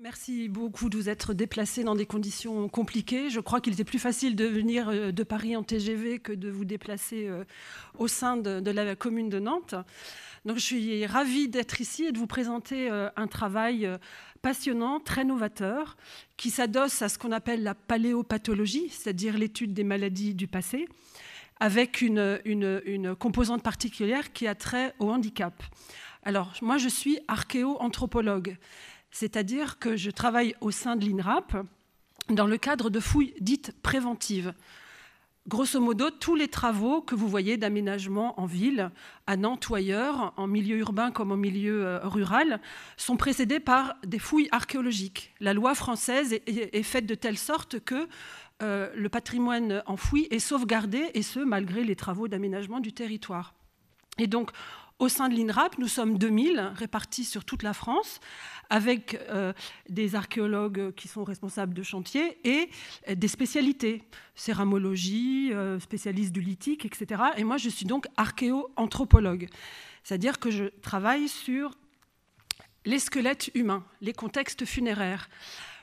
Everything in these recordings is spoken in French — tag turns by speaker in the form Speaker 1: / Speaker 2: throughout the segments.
Speaker 1: Merci beaucoup de vous être déplacé dans des conditions compliquées. Je crois qu'il était plus facile de venir euh, de Paris en TGV que de vous déplacer euh, au sein de, la commune de Nantes. Donc je suis ravie d'être ici et de vous présenter euh, un travail passionnant, très novateur, qui s'adosse à ce qu'on appelle la paléopathologie, c'est-à-dire l'étude des maladies du passé avec une, composante particulière qui a trait au handicap. Alors, moi, je suis archéo-anthropologue, c'est-à-dire que je travaille au sein de l'INRAP dans le cadre de fouilles dites préventives. Grosso modo, tous les travaux que vous voyez d'aménagement en ville, à Nantes ou ailleurs, en milieu urbain comme en milieu euh, rural, sont précédés par des fouilles archéologiques. La loi française est faite de telle sorte que euh, le patrimoine enfoui est sauvegardé, et ce, malgré les travaux d'aménagement du territoire. Et donc, au sein de l'INRAP, nous sommes 2000 répartis sur toute la France, avec euh, des archéologues qui sont responsables de chantiers et euh, des spécialités, céramologie, spécialiste du lithique, etc. Et moi, je suis donc archéo-anthropologue, c'est-à-dire que je travaille sur les squelettes humains, les contextes funéraires.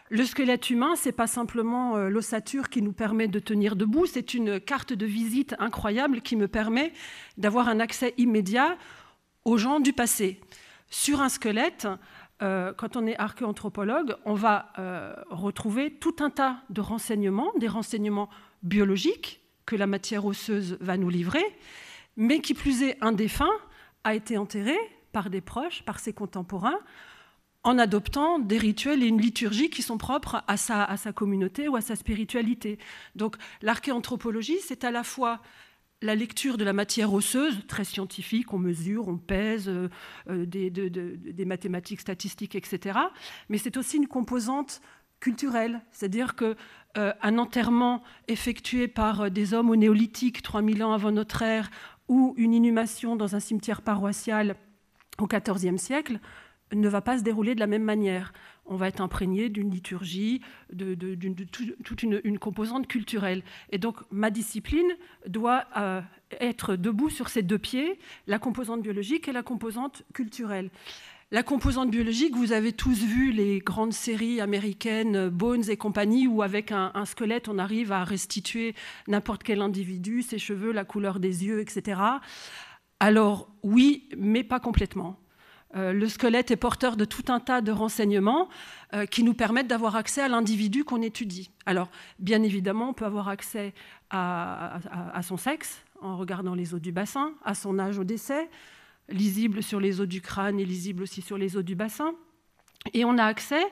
Speaker 1: Le squelette humain, c'est pas simplement euh, l'ossature qui nous permet de tenir debout, c'est une carte de visite incroyable qui me permet d'avoir un accès immédiat aux gens du passé. Sur un squelette, euh, quand on est archéanthropologue, on va euh, retrouver tout un tas de renseignements, des renseignements biologiques que la matière osseuse va nous livrer, mais qui plus est, un défunt a été enterré par des proches, par ses contemporains, en adoptant des rituels et une liturgie qui sont propres à sa, communauté ou à sa spiritualité. Donc l'archéanthropologie, c'est à la fois la lecture de la matière osseuse, très scientifique, on mesure, on pèse, euh, euh, des, mathématiques statistiques, etc. Mais c'est aussi une composante culturelle, c'est-à-dire qu'un euh, enterrement effectué par des hommes au néolithique, 3000 ans avant notre ère, ou une inhumation dans un cimetière paroissial au XIVe siècle ne va pas se dérouler de la même manière. On va être imprégné d'une liturgie, de, toute une, composante culturelle. Et donc ma discipline doit euh, être debout sur ces deux pieds, la composante biologique et la composante culturelle. La composante biologique, vous avez tous vu les grandes séries américaines Bones et compagnie, où avec un squelette, on arrive à restituer n'importe quel individu, ses cheveux, la couleur des yeux, etc. Alors oui, mais pas complètement. Euh, le squelette est porteur de tout un tas de renseignements euh, qui nous permettent d'avoir accès à l'individu qu'on étudie. Alors, bien évidemment, on peut avoir accès à, son sexe en regardant les os du bassin, à son âge au décès, lisible sur les os du crâne et lisible aussi sur les os du bassin. Et on a accès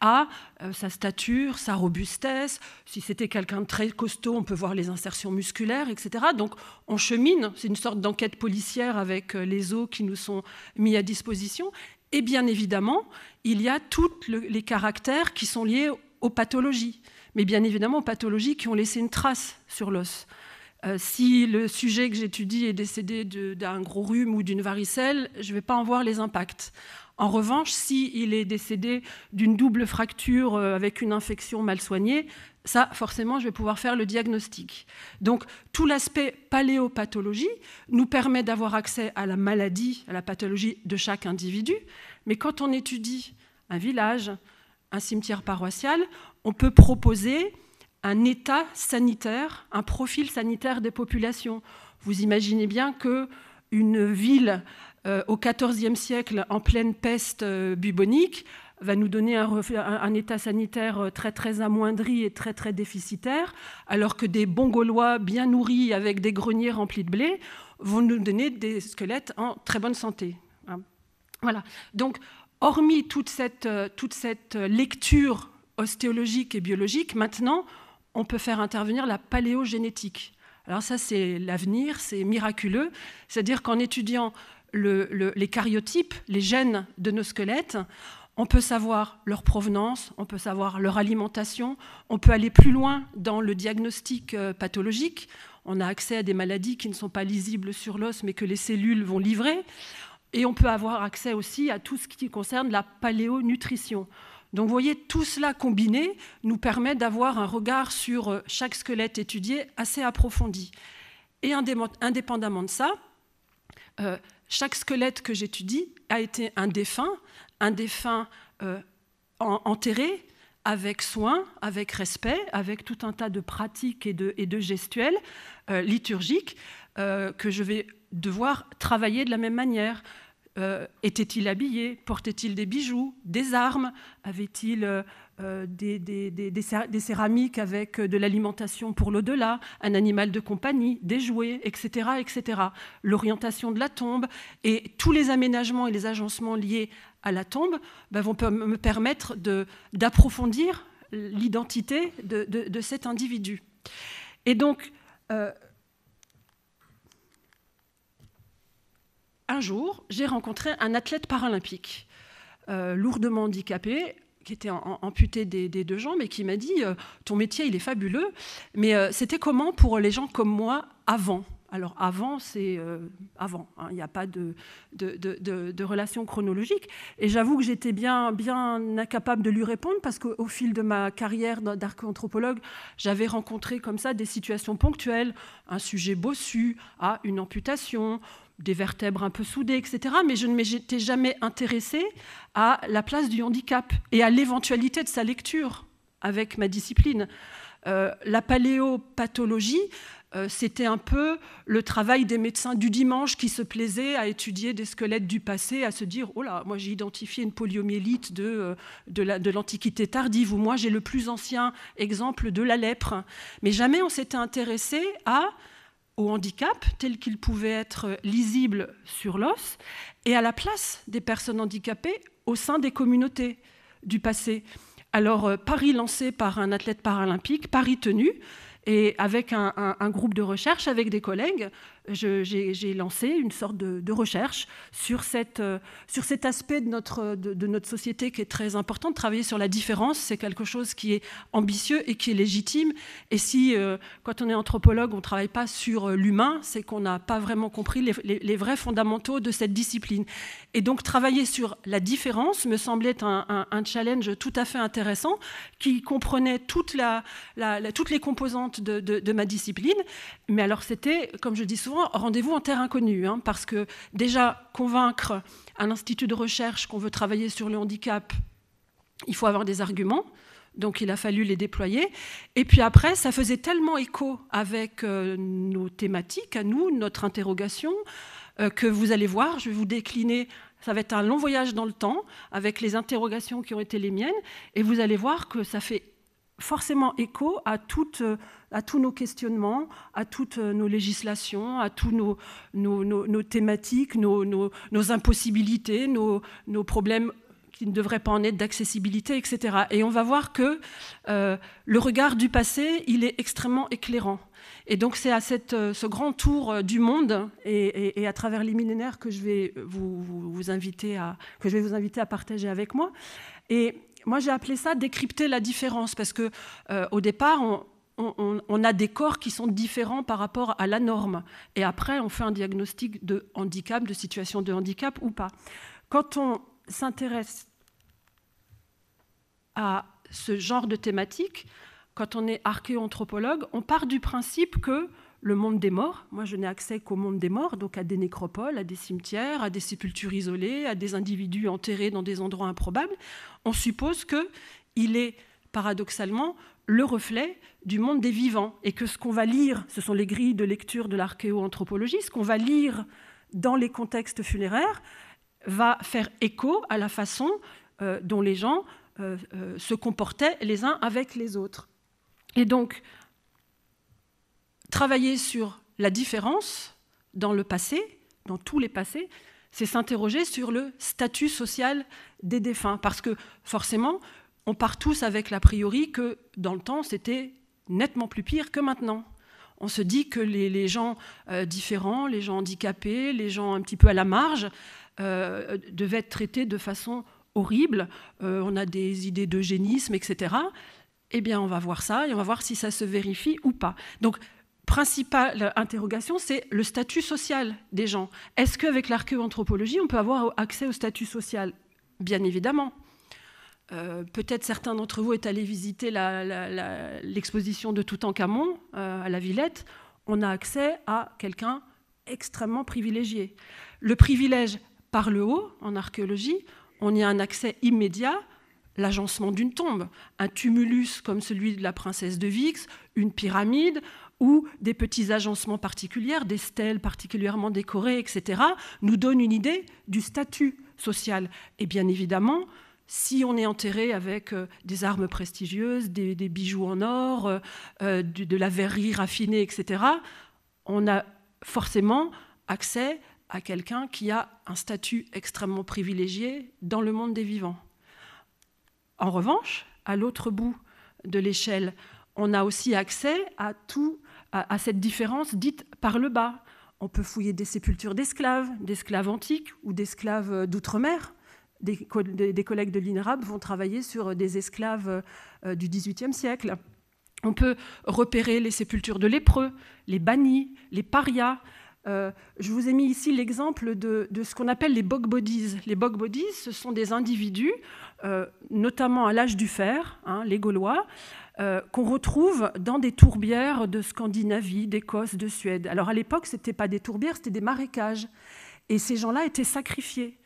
Speaker 1: à euh, sa stature, sa robustesse. Si c'était quelqu'un de très costaud, on peut voir les insertions musculaires, etc. Donc on chemine, c'est une sorte d'enquête policière avec euh, les os qui nous sont mis à disposition. Et bien évidemment, il y a tous les caractères qui sont liés aux pathologies, mais bien évidemment aux pathologies qui ont laissé une trace sur l'os. Euh, si le sujet que j'étudie est décédé d'un gros rhume ou d'une varicelle, je ne vais pas en voir les impacts. En revanche, s'il il est décédé d'une double fracture euh, avec une infection mal soignée, ça, forcément, je vais pouvoir faire le diagnostic. Donc, tout l'aspect paléopathologie nous permet d'avoir accès à la maladie, à la pathologie de chaque individu. Mais quand on étudie un village, un cimetière paroissial, on peut proposer un état sanitaire, un profil sanitaire des populations. Vous imaginez bien que une ville euh, au XIVe siècle en pleine peste euh, bubonique va nous donner un, état sanitaire euh, très très amoindri et très très déficitaire, alors que des bons Gaulois bien nourris avec des greniers remplis de blé vont nous donner des squelettes en très bonne santé. Hein. Voilà. Donc, hormis toute cette, toute cette lecture ostéologique et biologique, maintenant, on peut faire intervenir la paléogénétique. Alors ça, c'est l'avenir, c'est miraculeux. C'est-à-dire qu'en étudiant les cariotypes, les gènes de nos squelettes, on peut savoir leur provenance, on peut savoir leur alimentation, on peut aller plus loin dans le diagnostic euh, pathologique. On a accès à des maladies qui ne sont pas lisibles sur l'os, mais que les cellules vont livrer. Et on peut avoir accès aussi à tout ce qui concerne la paléonutrition. Donc vous voyez, tout cela combiné nous permet d'avoir un regard sur euh, chaque squelette étudié assez approfondi. Et indépendamment de ça, euh, chaque squelette que j'étudie a été un défunt, un défunt euh, enterré avec soin, avec respect, avec tout un tas de pratiques et de, et gestuelles euh, liturgiques euh, que je vais devoir travailler de la même manière. Était-il habillé Portait-il des bijoux Des armes Avait-il euh, des, céramiques avec euh, de l'alimentation pour l'au-delà, un animal de compagnie, des jouets, etc. etc. L'orientation de la tombe et tous les aménagements et les agencements liés à la tombe ben, vont me permettre d'approfondir l'identité de, cet individu. Et donc, euh, un jour, j'ai rencontré un athlète paralympique, lourdement handicapé, qui était amputé des, deux jambes et qui m'a dit euh, Ton métier, il est fabuleux, mais euh, c'était comment pour les gens comme moi avant alors avant, c'est euh, avant, hein, il n'y a pas de, de, de, relation chronologique. Et j'avoue que j'étais bien, bien incapable de lui répondre parce qu'au fil de ma carrière d'archéanthropologue, j'avais rencontré comme ça des situations ponctuelles, un sujet bossu à ah, une amputation des vertèbres un peu soudées, etc. Mais je ne m'étais jamais intéressée à la place du handicap et à l'éventualité de sa lecture avec ma discipline. Euh, la paléopathologie, euh, c'était un peu le travail des médecins du dimanche qui se plaisaient à étudier des squelettes du passé, à se dire Oh là, moi j'ai identifié une poliomyélite de, euh, de l'Antiquité tardive, ou moi j'ai le plus ancien exemple de la lèpre. Mais jamais on s'était intéressé à au handicap tel qu'il pouvait être lisible sur l'os et à la place des personnes handicapées au sein des communautés du passé. Alors euh, Paris lancé par un athlète paralympique, Paris tenu, et avec un, un groupe de recherche, avec des collègues, j'ai lancé une sorte de, recherche sur, cette, euh, sur cet aspect de notre, de, notre société qui est très important. Travailler sur la différence, c'est quelque chose qui est ambitieux et qui est légitime. Et si, euh, quand on est anthropologue, on ne travaille pas sur euh, l'humain, c'est qu'on n'a pas vraiment compris les, vrais fondamentaux de cette discipline. Et donc, travailler sur la différence me semblait un, un, challenge tout à fait intéressant qui comprenait toute la, toutes les composantes de, de ma discipline. Mais alors, c'était, comme je dis souvent, rendez-vous en terre inconnue, hein, parce que déjà, convaincre un institut de recherche qu'on veut travailler sur le handicap, il faut avoir des arguments. Donc il a fallu les déployer. Et puis après, ça faisait tellement écho avec euh, nos thématiques, à nous, notre interrogation, euh, que vous allez voir, je vais vous décliner, ça va être un long voyage dans le temps, avec les interrogations qui ont été les miennes, et vous allez voir que ça fait forcément écho à toutes... Euh, à tous nos questionnements, à toutes nos législations, à tous nos, nos, thématiques, nos, impossibilités, nos, problèmes qui ne devraient pas en être d'accessibilité, etc. Et on va voir que euh, le regard du passé, il est extrêmement éclairant. Et donc c'est à cette, euh, ce grand tour euh, du monde et, à travers les millénaires que je vais vous, vous, inviter à, que je vais vous inviter à partager avec moi. Et moi j'ai appelé ça décrypter la différence parce que au départ on, on, a des corps qui sont différents par rapport à la norme. Et après, on fait un diagnostic de handicap, de situation de handicap ou pas. Quand on s'intéresse à ce genre de thématique, quand on est archéoanthropologue, on part du principe que le monde des morts, moi je n'ai accès qu'au monde des morts, donc à des nécropoles, à des cimetières, à des sépultures isolées, à des individus enterrés dans des endroits improbables, on suppose qu'il est paradoxalement le reflet du monde des vivants et que ce qu'on va lire, ce sont les grilles de lecture de l'archéo-anthropologie, ce qu'on va lire dans les contextes funéraires va faire écho à la façon euh, dont les gens euh, euh, se comportaient les uns avec les autres. Et donc, travailler sur la différence dans le passé, dans tous les passés, c'est s'interroger sur le statut social des défunts, parce que forcément, on part tous avec l'a priori que dans le temps, c'était nettement plus pire que maintenant. On se dit que les, gens euh, différents, les gens handicapés, les gens un petit peu à la marge, euh, devaient être traités de façon horrible. Euh, on a des idées d'eugénisme, etc. Eh bien, on va voir ça et on va voir si ça se vérifie ou pas. Donc, principale interrogation, c'est le statut social des gens. Est-ce qu'avec l'archéoanthropologie, on peut avoir accès au statut social Bien évidemment. Euh, peut-être certains d'entre vous est allé visiter l'exposition de Toutankhamon euh, à la Villette. On a accès à quelqu'un extrêmement privilégié. Le privilège par le haut, en archéologie, on y a un accès immédiat, l'agencement d'une tombe, un tumulus comme celui de la princesse de Vix, une pyramide, ou des petits agencements particuliers, des stèles particulièrement décorées, etc., nous donnent une idée du statut social. Et bien évidemment, si on est enterré avec euh, des armes prestigieuses, des, bijoux en or, euh, euh, de, la verrerie raffinée, etc., on a forcément accès à quelqu'un qui a un statut extrêmement privilégié dans le monde des vivants. En revanche, à l'autre bout de l'échelle, on a aussi accès à tout, à, cette différence dite par le bas. On peut fouiller des sépultures d'esclaves, d'esclaves antiques ou d'esclaves d'outre-mer des, collègues de l'INRAB vont travailler sur euh, des esclaves euh, euh, du XVIIIe siècle. On peut repérer les sépultures de lépreux, les bannis, les parias. je vous ai mis ici l'exemple de, ce qu'on appelle les bog bodies. Les bog bodies, ce sont des individus, notamment à l'âge du fer, hein, les Gaulois, qu'on retrouve dans des tourbières de Scandinavie, d'Écosse, de Suède. Alors à l'époque, ce n'étaient pas des tourbières, c'était des marécages. Et ces gens-là étaient sacrifiés.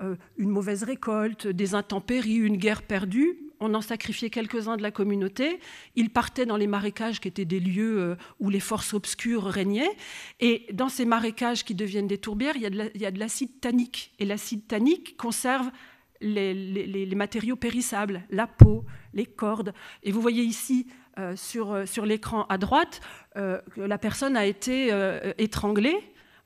Speaker 1: Euh, une mauvaise récolte, des intempéries, une guerre perdue. On en sacrifiait quelques-uns de la communauté. Ils partaient dans les marécages qui étaient des lieux euh, où les forces obscures régnaient. Et dans ces marécages qui deviennent des tourbières, il y a de l'acide tannique. Et l'acide tannique conserve les, matériaux périssables, la peau, les cordes. Et vous voyez ici euh, sur, l'écran à droite, que la personne a été étranglée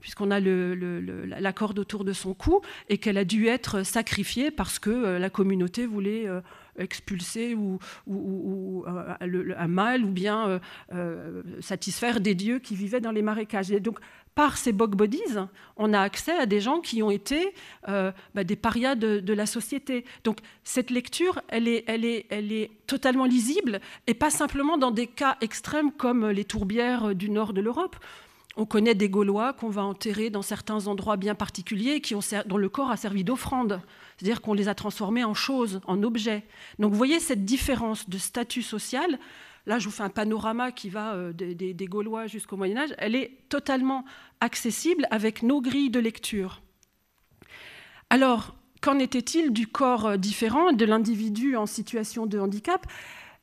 Speaker 1: puisqu'on a la corde autour de son cou, et qu'elle a dû être sacrifiée parce que euh, la communauté voulait euh, expulser ou, ou, ou, ou euh, un mal ou bien satisfaire des dieux qui vivaient dans les marécages. Et donc, par ces bog bodies, on a accès à des gens qui ont été bah, des parias de, la société. Donc cette lecture, elle est totalement lisible et pas simplement dans des cas extrêmes comme les tourbières du nord de l'Europe. On connaît des Gaulois qu'on va enterrer dans certains endroits bien particuliers qui ont, dont le corps a servi d'offrande, c'est-à-dire qu'on les a transformés en choses, en objets. Donc vous voyez cette différence de statut social. Là, je vous fais un panorama qui va euh, des, des Gaulois jusqu'au Moyen Âge. Elle est totalement accessible avec nos grilles de lecture. Alors, qu'en était-il du corps euh, différent, de l'individu en situation de handicap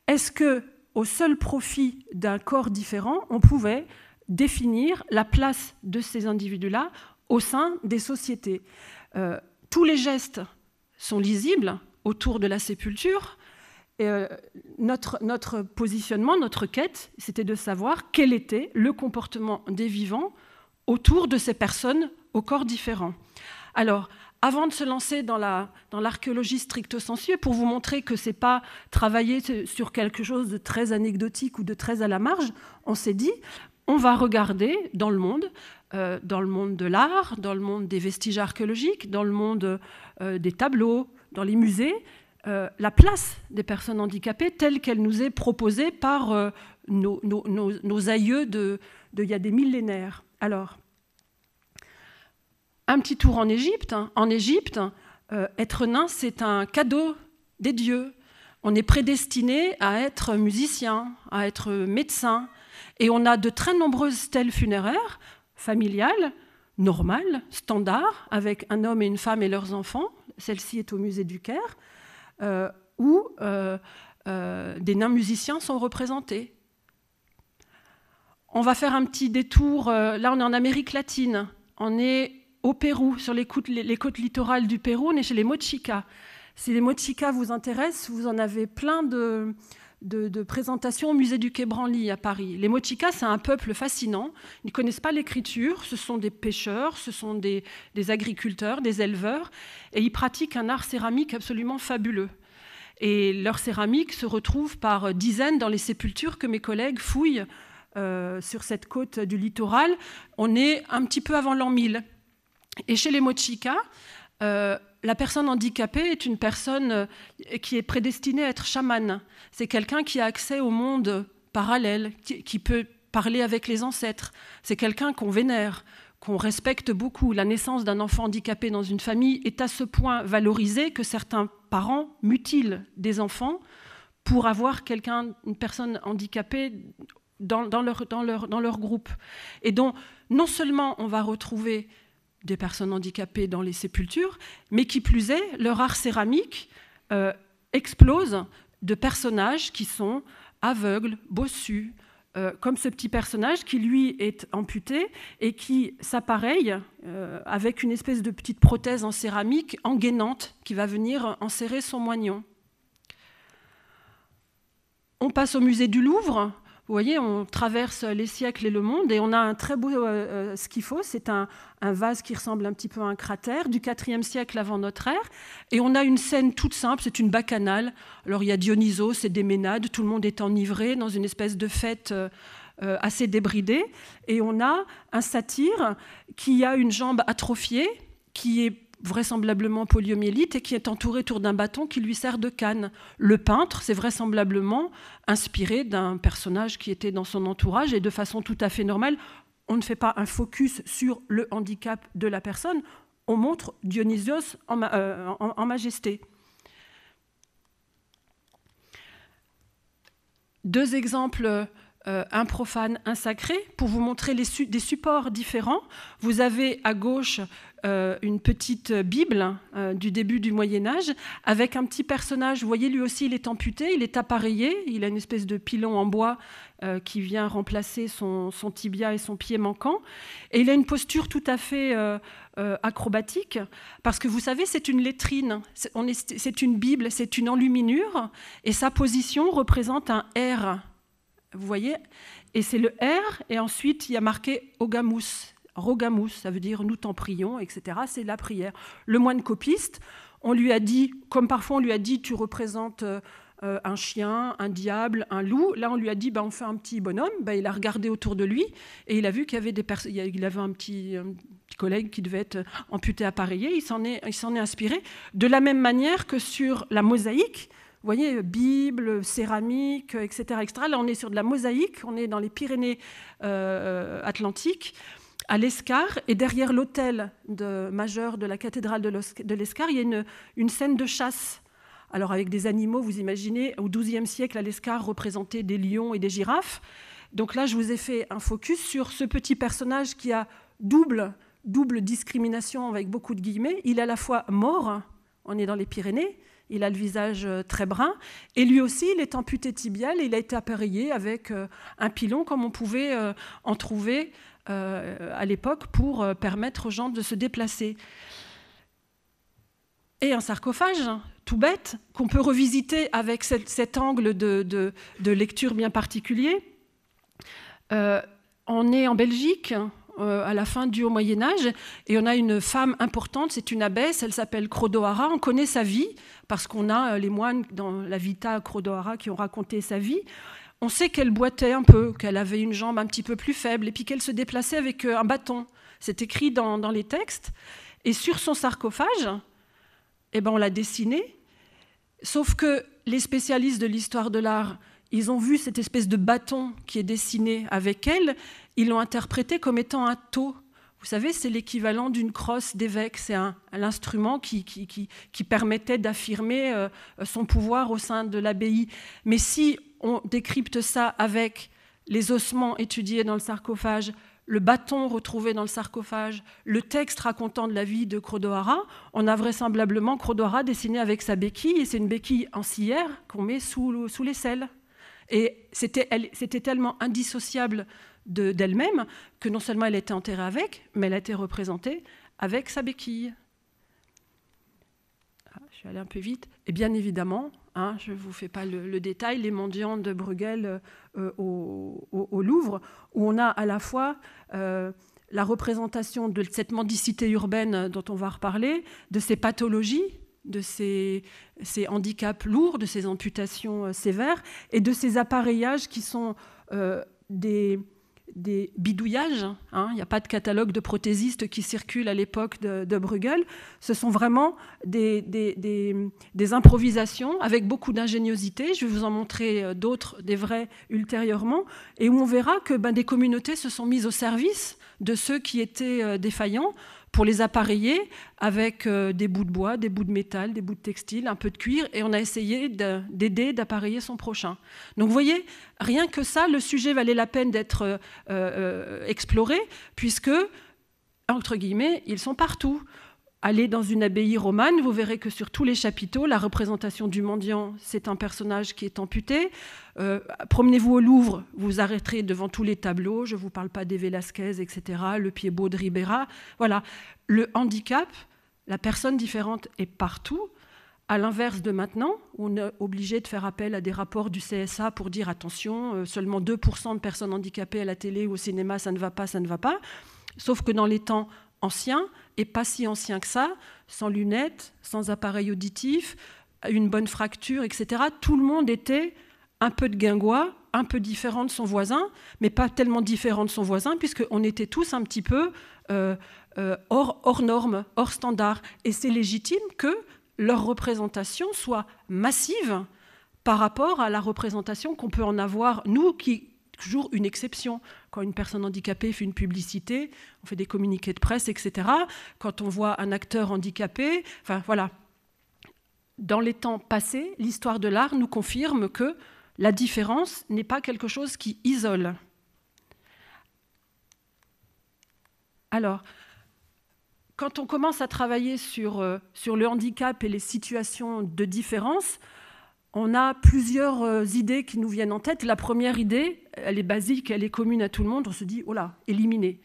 Speaker 1: Est-ce que, au seul profit d'un corps différent, on pouvait définir la place de ces individus-là au sein des sociétés. Euh, tous les gestes sont lisibles autour de la sépulture. Euh, notre, positionnement, notre quête, c'était de savoir quel était le comportement des vivants autour de ces personnes aux corps différents. Alors, avant de se lancer dans l'archéologie stricto sensu, pour vous montrer que c'est pas travailler sur quelque chose de très anecdotique ou de très à la marge, on s'est dit, on va regarder dans le monde, euh, dans le monde de l'art, dans le monde des vestiges archéologiques, dans le monde euh, des tableaux, dans les musées, euh, la place des personnes handicapées telle qu'elle nous est proposée par nos, aïeux de, il y a des millénaires. Alors, un petit tour en Égypte. Hein. En Égypte, être nain, c'est un cadeau des dieux. On est prédestiné à être musicien, à être médecin, et on a de très nombreuses stèles funéraires, familiales, normales, standards, avec un homme et une femme et leurs enfants. Celle-ci est au musée du Caire, euh, où euh, euh, des nains musiciens sont représentés. On va faire un petit détour. Là, on est en Amérique latine. On est au Pérou, sur les les côtes littorales du Pérou. On est chez les Mochicas. Si les Mochicas vous intéressent, vous en avez plein de, de, présentation au musée du Quai Branly à Paris. Les Mochicas, c'est un peuple fascinant. Ils ne connaissent pas l'écriture. Ce sont des pêcheurs, ce sont des, agriculteurs, des éleveurs. Et ils pratiquent un art céramique absolument fabuleux. Et leur céramique se retrouve par dizaines dans les sépultures que mes collègues fouillent euh, sur cette côte du littoral. On est un petit peu avant l'an 1000. Et chez les Mochicas, euh, la personne handicapée est une personne euh, qui est prédestinée à être chamane. C'est quelqu'un qui a accès au monde parallèle, qui, peut parler avec les ancêtres. C'est quelqu'un qu'on vénère, qu'on respecte beaucoup. La naissance d'un enfant handicapé dans une famille est à ce point valorisée que certains parents mutilent des enfants pour avoir quelqu'un, une personne handicapée dans, leur, dans leur groupe. Et donc, non seulement on va retrouver des personnes handicapées dans les sépultures, mais qui plus est, leur art céramique euh, explose de personnages qui sont aveugles, bossus, euh, comme ce petit personnage qui lui est amputé et qui s'appareille euh, avec une espèce de petite prothèse en céramique engainante qui va venir enserrer son moignon. On passe au musée du Louvre, vous voyez, on traverse les siècles et le monde et on a un très beau euh, euh, qu'il faut, c'est un, vase qui ressemble un petit peu à un cratère du IVe siècle avant notre ère. Et on a une scène toute simple, c'est une bacchanale. Alors il y a Dionysos, c'est des ménades, tout le monde est enivré dans une espèce de fête. Euh, assez débridée. et on a un satyre qui a une jambe atrophiée, qui est vraisemblablement poliomyélite et qui est entouré autour d'un bâton qui lui sert de canne. Le peintre, s'est vraisemblablement inspiré d'un personnage qui était dans son entourage et de façon tout à fait normale, on ne fait pas un focus sur le handicap de la personne, on montre Dionysios en, euh, en majesté. Deux exemples euh, un profane, un sacré, pour vous montrer des supports différents. Vous avez à gauche euh, une petite Bible hein, euh, du début du Moyen Âge, avec un petit personnage, vous voyez, lui aussi, il est amputé, il est appareillé, il a une espèce de pilon en bois qui vient remplacer son, tibia et son pied manquant. Et il a une posture tout à fait acrobatique, parce que vous savez, c'est une lettrine, c'est une Bible, c'est une enluminure, et sa position représente un R vous voyez Et c'est le R, et ensuite il y a marqué Ogamus. Rogamus, ça veut dire nous t'en prions, etc. C'est la prière. Le moine copiste, on lui a dit, comme parfois on lui a dit, tu représentes euh, un chien, un diable, un loup. Là, on lui a dit, ben on fait un petit bonhomme. Bah, il a regardé autour de lui et il a vu qu'il y avait des il avait un petit, collègue qui devait être amputé appareillé. Il s'en est, il s'en est inspiré. De la même manière que sur la mosaïque, vous voyez, Bible, céramique, etc., Là, on est sur de la mosaïque, on est dans les Pyrénées euh, atlantiques, à l'Escar, et derrière l'autel de, majeur de la cathédrale de l'Escar, il y a une, scène de chasse. Alors, avec des animaux, vous imaginez, au XIIe siècle, à l'Escar, représentait des lions et des girafes. Donc là, je vous ai fait un focus sur ce petit personnage qui a double, double discrimination avec beaucoup de guillemets. Il est à la fois mort, on est dans les Pyrénées, il a le visage euh, très brun. Et lui aussi, il est amputé tibial et il a été appareillé avec euh, un pilon, comme on pouvait euh, en trouver à l'époque pour permettre aux gens de se déplacer. Et un sarcophage, hein, tout bête, qu'on peut revisiter avec cet, angle de, lecture bien particulier. on est en Belgique, euh, à la fin du Haut Moyen Âge. Et on a une femme importante, c'est une abbesse, elle s'appelle Crodoara. On connaît sa vie parce qu'on a euh, les moines dans la Vita Crodoara qui ont raconté sa vie. On sait qu'elle boitait un peu, qu'elle avait une jambe un petit peu plus faible et puis qu'elle se déplaçait avec euh, un bâton. C'est écrit dans, les textes. Et sur son sarcophage, eh ben, on l'a dessiné. Sauf que les spécialistes de l'histoire de l'art ils ont vu cette espèce de bâton qui est dessiné avec elle, ils l'ont interprété comme étant un taux. Vous savez, c'est l'équivalent d'une crosse d'évêque, c'est l'instrument qui, qui, qui, permettait d'affirmer euh, son pouvoir au sein de l'abbaye. Mais si on décrypte ça avec les ossements étudiés dans le sarcophage, le bâton retrouvé dans le sarcophage, le texte racontant de la vie de Crodoara, on a vraisemblablement Crodoara dessiné avec sa béquille, et c'est une béquille en qu'on met sous, sous les selles. Et c'était tellement indissociable d'elle-même que non seulement elle était enterrée avec, mais elle était représentée avec sa béquille. Ah, je vais aller un peu vite. Et bien évidemment, hein, je ne vous fais pas le, détail, les mendiants de Bruegel euh, au, Louvre, où on a à la fois euh, la représentation de cette mendicité urbaine dont on va reparler, de ces pathologies de ces, handicaps lourds, de ces amputations euh, sévères et de ces appareillages qui sont euh, des bidouillages. Hein. Il n'y a pas de catalogue de prothésistes qui circule à l'époque de, Bruegel. Ce sont vraiment des, improvisations avec beaucoup d'ingéniosité. Je vais vous en montrer euh, d'autres, des vrais ultérieurement, et où on verra que ben, des communautés se sont mises au service de ceux qui étaient défaillants pour les appareiller avec euh, des bouts de bois, des bouts de métal, des bouts de textile, un peu de cuir, et on a essayé d'aider, d'appareiller son prochain. Donc vous voyez, rien que ça, le sujet valait la peine d'être euh, euh, exploré, puisque, entre guillemets, ils sont partout. Allez dans une abbaye romane, vous verrez que sur tous les chapiteaux, la représentation du mendiant, c'est un personnage qui est amputé. Euh, promenez-vous au Louvre, vous arrêterez devant tous les tableaux, je ne vous parle pas des Velasquez, etc., le pied beau de Ribera. Voilà, le handicap, la personne différente est partout. À l'inverse de maintenant, on est obligé de faire appel à des rapports du CSA pour dire attention, euh, seulement 2% de personnes handicapées à la télé ou au cinéma, ça ne va pas, ça ne va pas. Sauf que dans les temps ancien, et pas si ancien que ça, sans lunettes, sans appareil auditif, une bonne fracture, etc. Tout le monde était un peu de guingois, un peu différent de son voisin, mais pas tellement différent de son voisin, puisqu'on était tous un petit peu euh, euh, hors, hors normes, hors standard. Et c'est légitime que leur représentation soit massive par rapport à la représentation qu'on peut en avoir, nous qui toujours une exception. Quand une personne handicapée fait une publicité, on fait des communiqués de presse, etc. Quand on voit un acteur handicapé, enfin voilà. Dans les temps passés, l'histoire de l'art nous confirme que la différence n'est pas quelque chose qui isole. Alors, quand on commence à travailler sur, euh, sur le handicap et les situations de différence, on a plusieurs euh, idées qui nous viennent en tête. La première idée, elle est basique, elle est commune à tout le monde. On se dit, oh là, éliminer.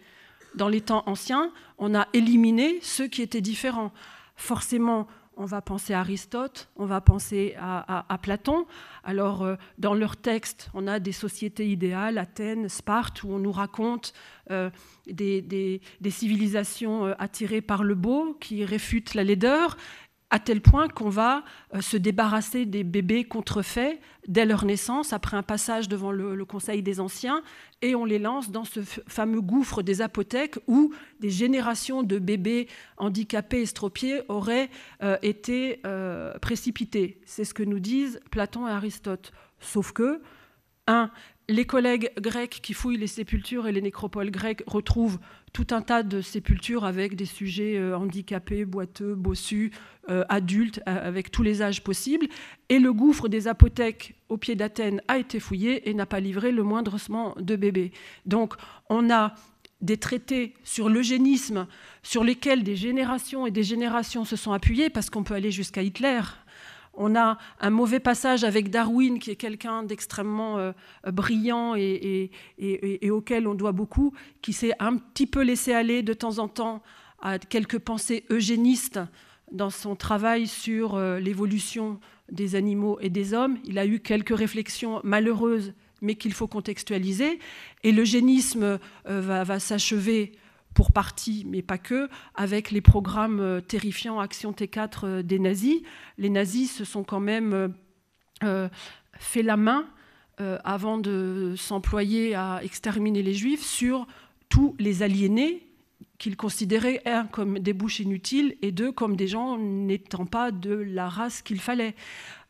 Speaker 1: Dans les temps anciens, on a éliminé ceux qui étaient différents. Forcément, on va penser à Aristote, on va penser à, Platon. Alors, euh, dans leurs textes, on a des sociétés idéales, Athènes, Sparte, où on nous raconte euh, des, civilisations attirées par le beau, qui réfutent la laideur à tel point qu'on va euh, se débarrasser des bébés contrefaits dès leur naissance, après un passage devant le, Conseil des Anciens, et on les lance dans ce fameux gouffre des apothèques où des générations de bébés handicapés, et estropiés, auraient euh, été euh, précipités. C'est ce que nous disent Platon et Aristote. Sauf que, un, les collègues grecs qui fouillent les sépultures et les nécropoles grecques retrouvent tout un tas de sépultures avec des sujets euh, handicapés, boiteux, bossus, euh, adultes, euh, avec tous les âges possibles. Et le gouffre des apothèques au pied d'Athènes a été fouillé et n'a pas livré le moindre ossement de bébé. Donc on a des traités sur l'eugénisme sur lesquels des générations et des générations se sont appuyées, parce qu'on peut aller jusqu'à Hitler on a un mauvais passage avec Darwin, qui est quelqu'un d'extrêmement euh, brillant et, auquel on doit beaucoup, qui s'est un petit peu laissé aller de temps en temps à quelques pensées eugénistes dans son travail sur euh, l'évolution des animaux et des hommes. Il a eu quelques réflexions malheureuses, mais qu'il faut contextualiser. Et l'eugénisme euh, va s'achever pour partie, mais pas que, avec les programmes euh, terrifiants Action T4 euh, des nazis. Les nazis se sont quand même euh, fait la main avant de s'employer à exterminer les juifs sur tous les aliénés qu'ils considéraient, un, comme des bouches inutiles et deux, comme des gens n'étant pas de la race qu'il fallait.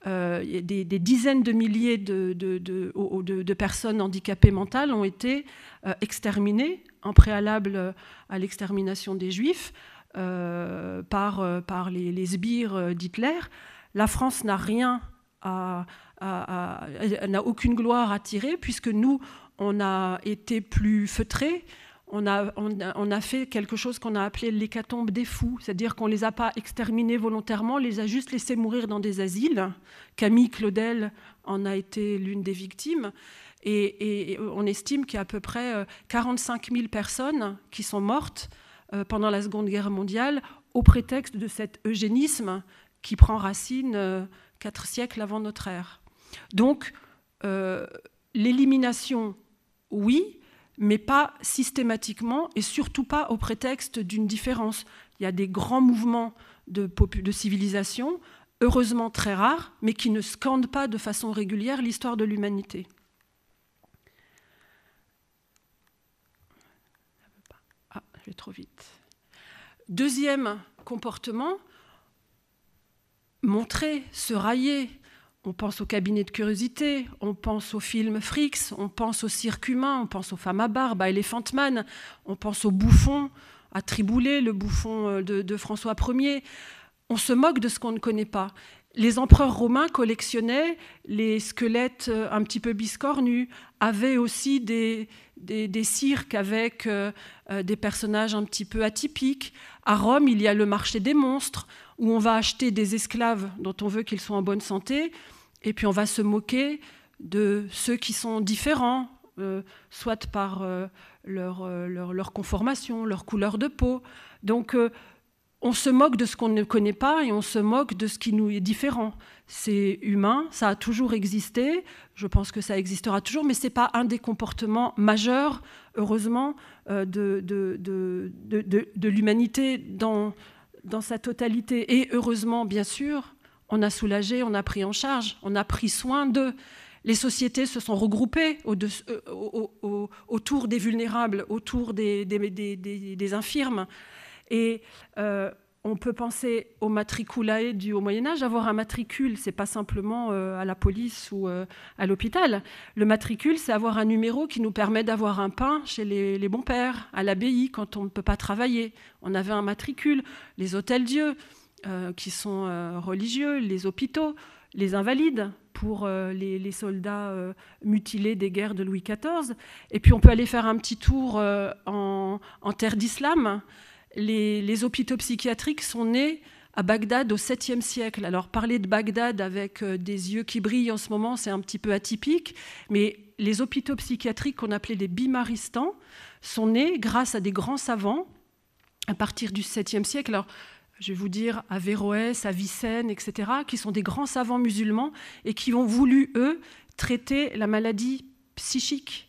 Speaker 1: Euh, des, dizaines de milliers de, personnes handicapées mentales ont été euh, exterminées en préalable euh, à l'extermination des Juifs par, les, sbires d'Hitler. La France n'a rien n'a aucune gloire à tirer puisque nous on a été plus feutrés on a, fait quelque chose qu'on a appelé l'hécatombe des fous, c'est-à-dire qu'on ne les a pas exterminés volontairement, on les a juste laissés mourir dans des asiles. Camille Claudel en a été l'une des victimes. Et, on estime qu'il y a à peu près 45 euh, 000 personnes qui sont mortes euh, pendant la Seconde Guerre mondiale au prétexte de cet eugénisme qui prend racine euh, quatre siècles avant notre ère. Donc, l'élimination, oui, mais pas systématiquement et surtout pas au prétexte d'une différence. Il y a des grands mouvements de, civilisation, heureusement très rares, mais qui ne scandent pas de façon régulière l'histoire de l'humanité. Ah, je vais trop vite. Deuxième comportement, montrer, se railler, on pense au cabinet de curiosité, on pense aux films Frix, on pense au cirque humain, on pense aux femmes à barbe, à Elephant Man, on pense au bouffon, à Triboulet, le bouffon euh, de, François Ier. On se moque de ce qu'on ne connaît pas. Les empereurs romains collectionnaient les squelettes euh, un petit peu biscornus, avaient aussi des, des, cirques avec euh, des personnages un petit peu atypiques. À Rome, il y a le marché des monstres, où on va acheter des esclaves dont on veut qu'ils soient en bonne santé et puis on va se moquer de ceux qui sont différents, euh, soit par euh, euh, leur, leur, conformation, leur couleur de peau. Donc on se moque de ce qu'on ne connaît pas et on se moque de ce qui nous est différent. C'est humain, ça a toujours existé, je pense que ça existera toujours, mais ce n'est pas un des comportements majeurs, heureusement, de, l'humanité dans sa totalité. Et heureusement, bien sûr, on a soulagé, on a pris en charge, on a pris soin d'eux. Les sociétés se sont regroupées euh, autour des vulnérables, autour des, infirmes. Et euh, on peut penser aux matriculae du au Moyen Âge. Avoir un matricule, c'est pas simplement euh, à la police ou à l'hôpital. Le matricule, c'est avoir un numéro qui nous permet d'avoir un pain chez les, les bons pères, à l'abbaye quand on ne peut pas travailler. On avait un matricule, les hôtels Dieu. Euh, qui sont euh, religieux, les hôpitaux, les invalides pour euh, les, soldats mutilés des guerres de Louis XIV. Et puis on peut aller faire un petit tour en, terre d'islam. Les, hôpitaux psychiatriques sont nés à Bagdad au 7e siècle. Alors parler de Bagdad avec des yeux qui brillent en ce moment, c'est un petit peu atypique, mais les hôpitaux psychiatriques qu'on appelait les bimaristans sont nés grâce à des grands savants à partir du 7e siècle. Alors je vais vous dire, à Véroès, à Vicenne, etc., qui sont des grands savants musulmans et qui ont voulu, eux, traiter la maladie psychique.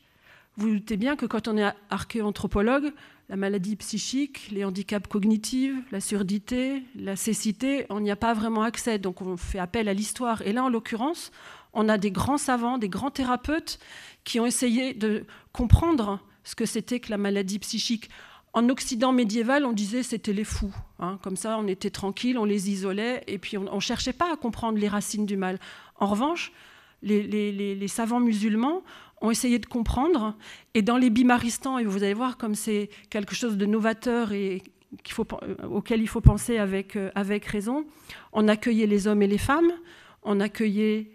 Speaker 1: Vous, vous doutez bien que quand on est archéanthropologue, la maladie psychique, les handicaps cognitifs, la surdité, la cécité, on n'y a pas vraiment accès. Donc on fait appel à l'histoire. Et là, en l'occurrence, on a des grands savants, des grands thérapeutes qui ont essayé de comprendre ce que c'était que la maladie psychique. En Occident médiéval, on disait c'était les fous. Hein. comme ça, on était tranquille, on les isolait, et puis on ne cherchait pas à comprendre les racines du mal. En revanche, les, savants musulmans ont essayé de comprendre, et dans les bimaristans, et vous allez voir comme c'est quelque chose de novateur et euh, auquel il faut penser avec, euh, avec raison, on accueillait les hommes et les femmes, on accueillait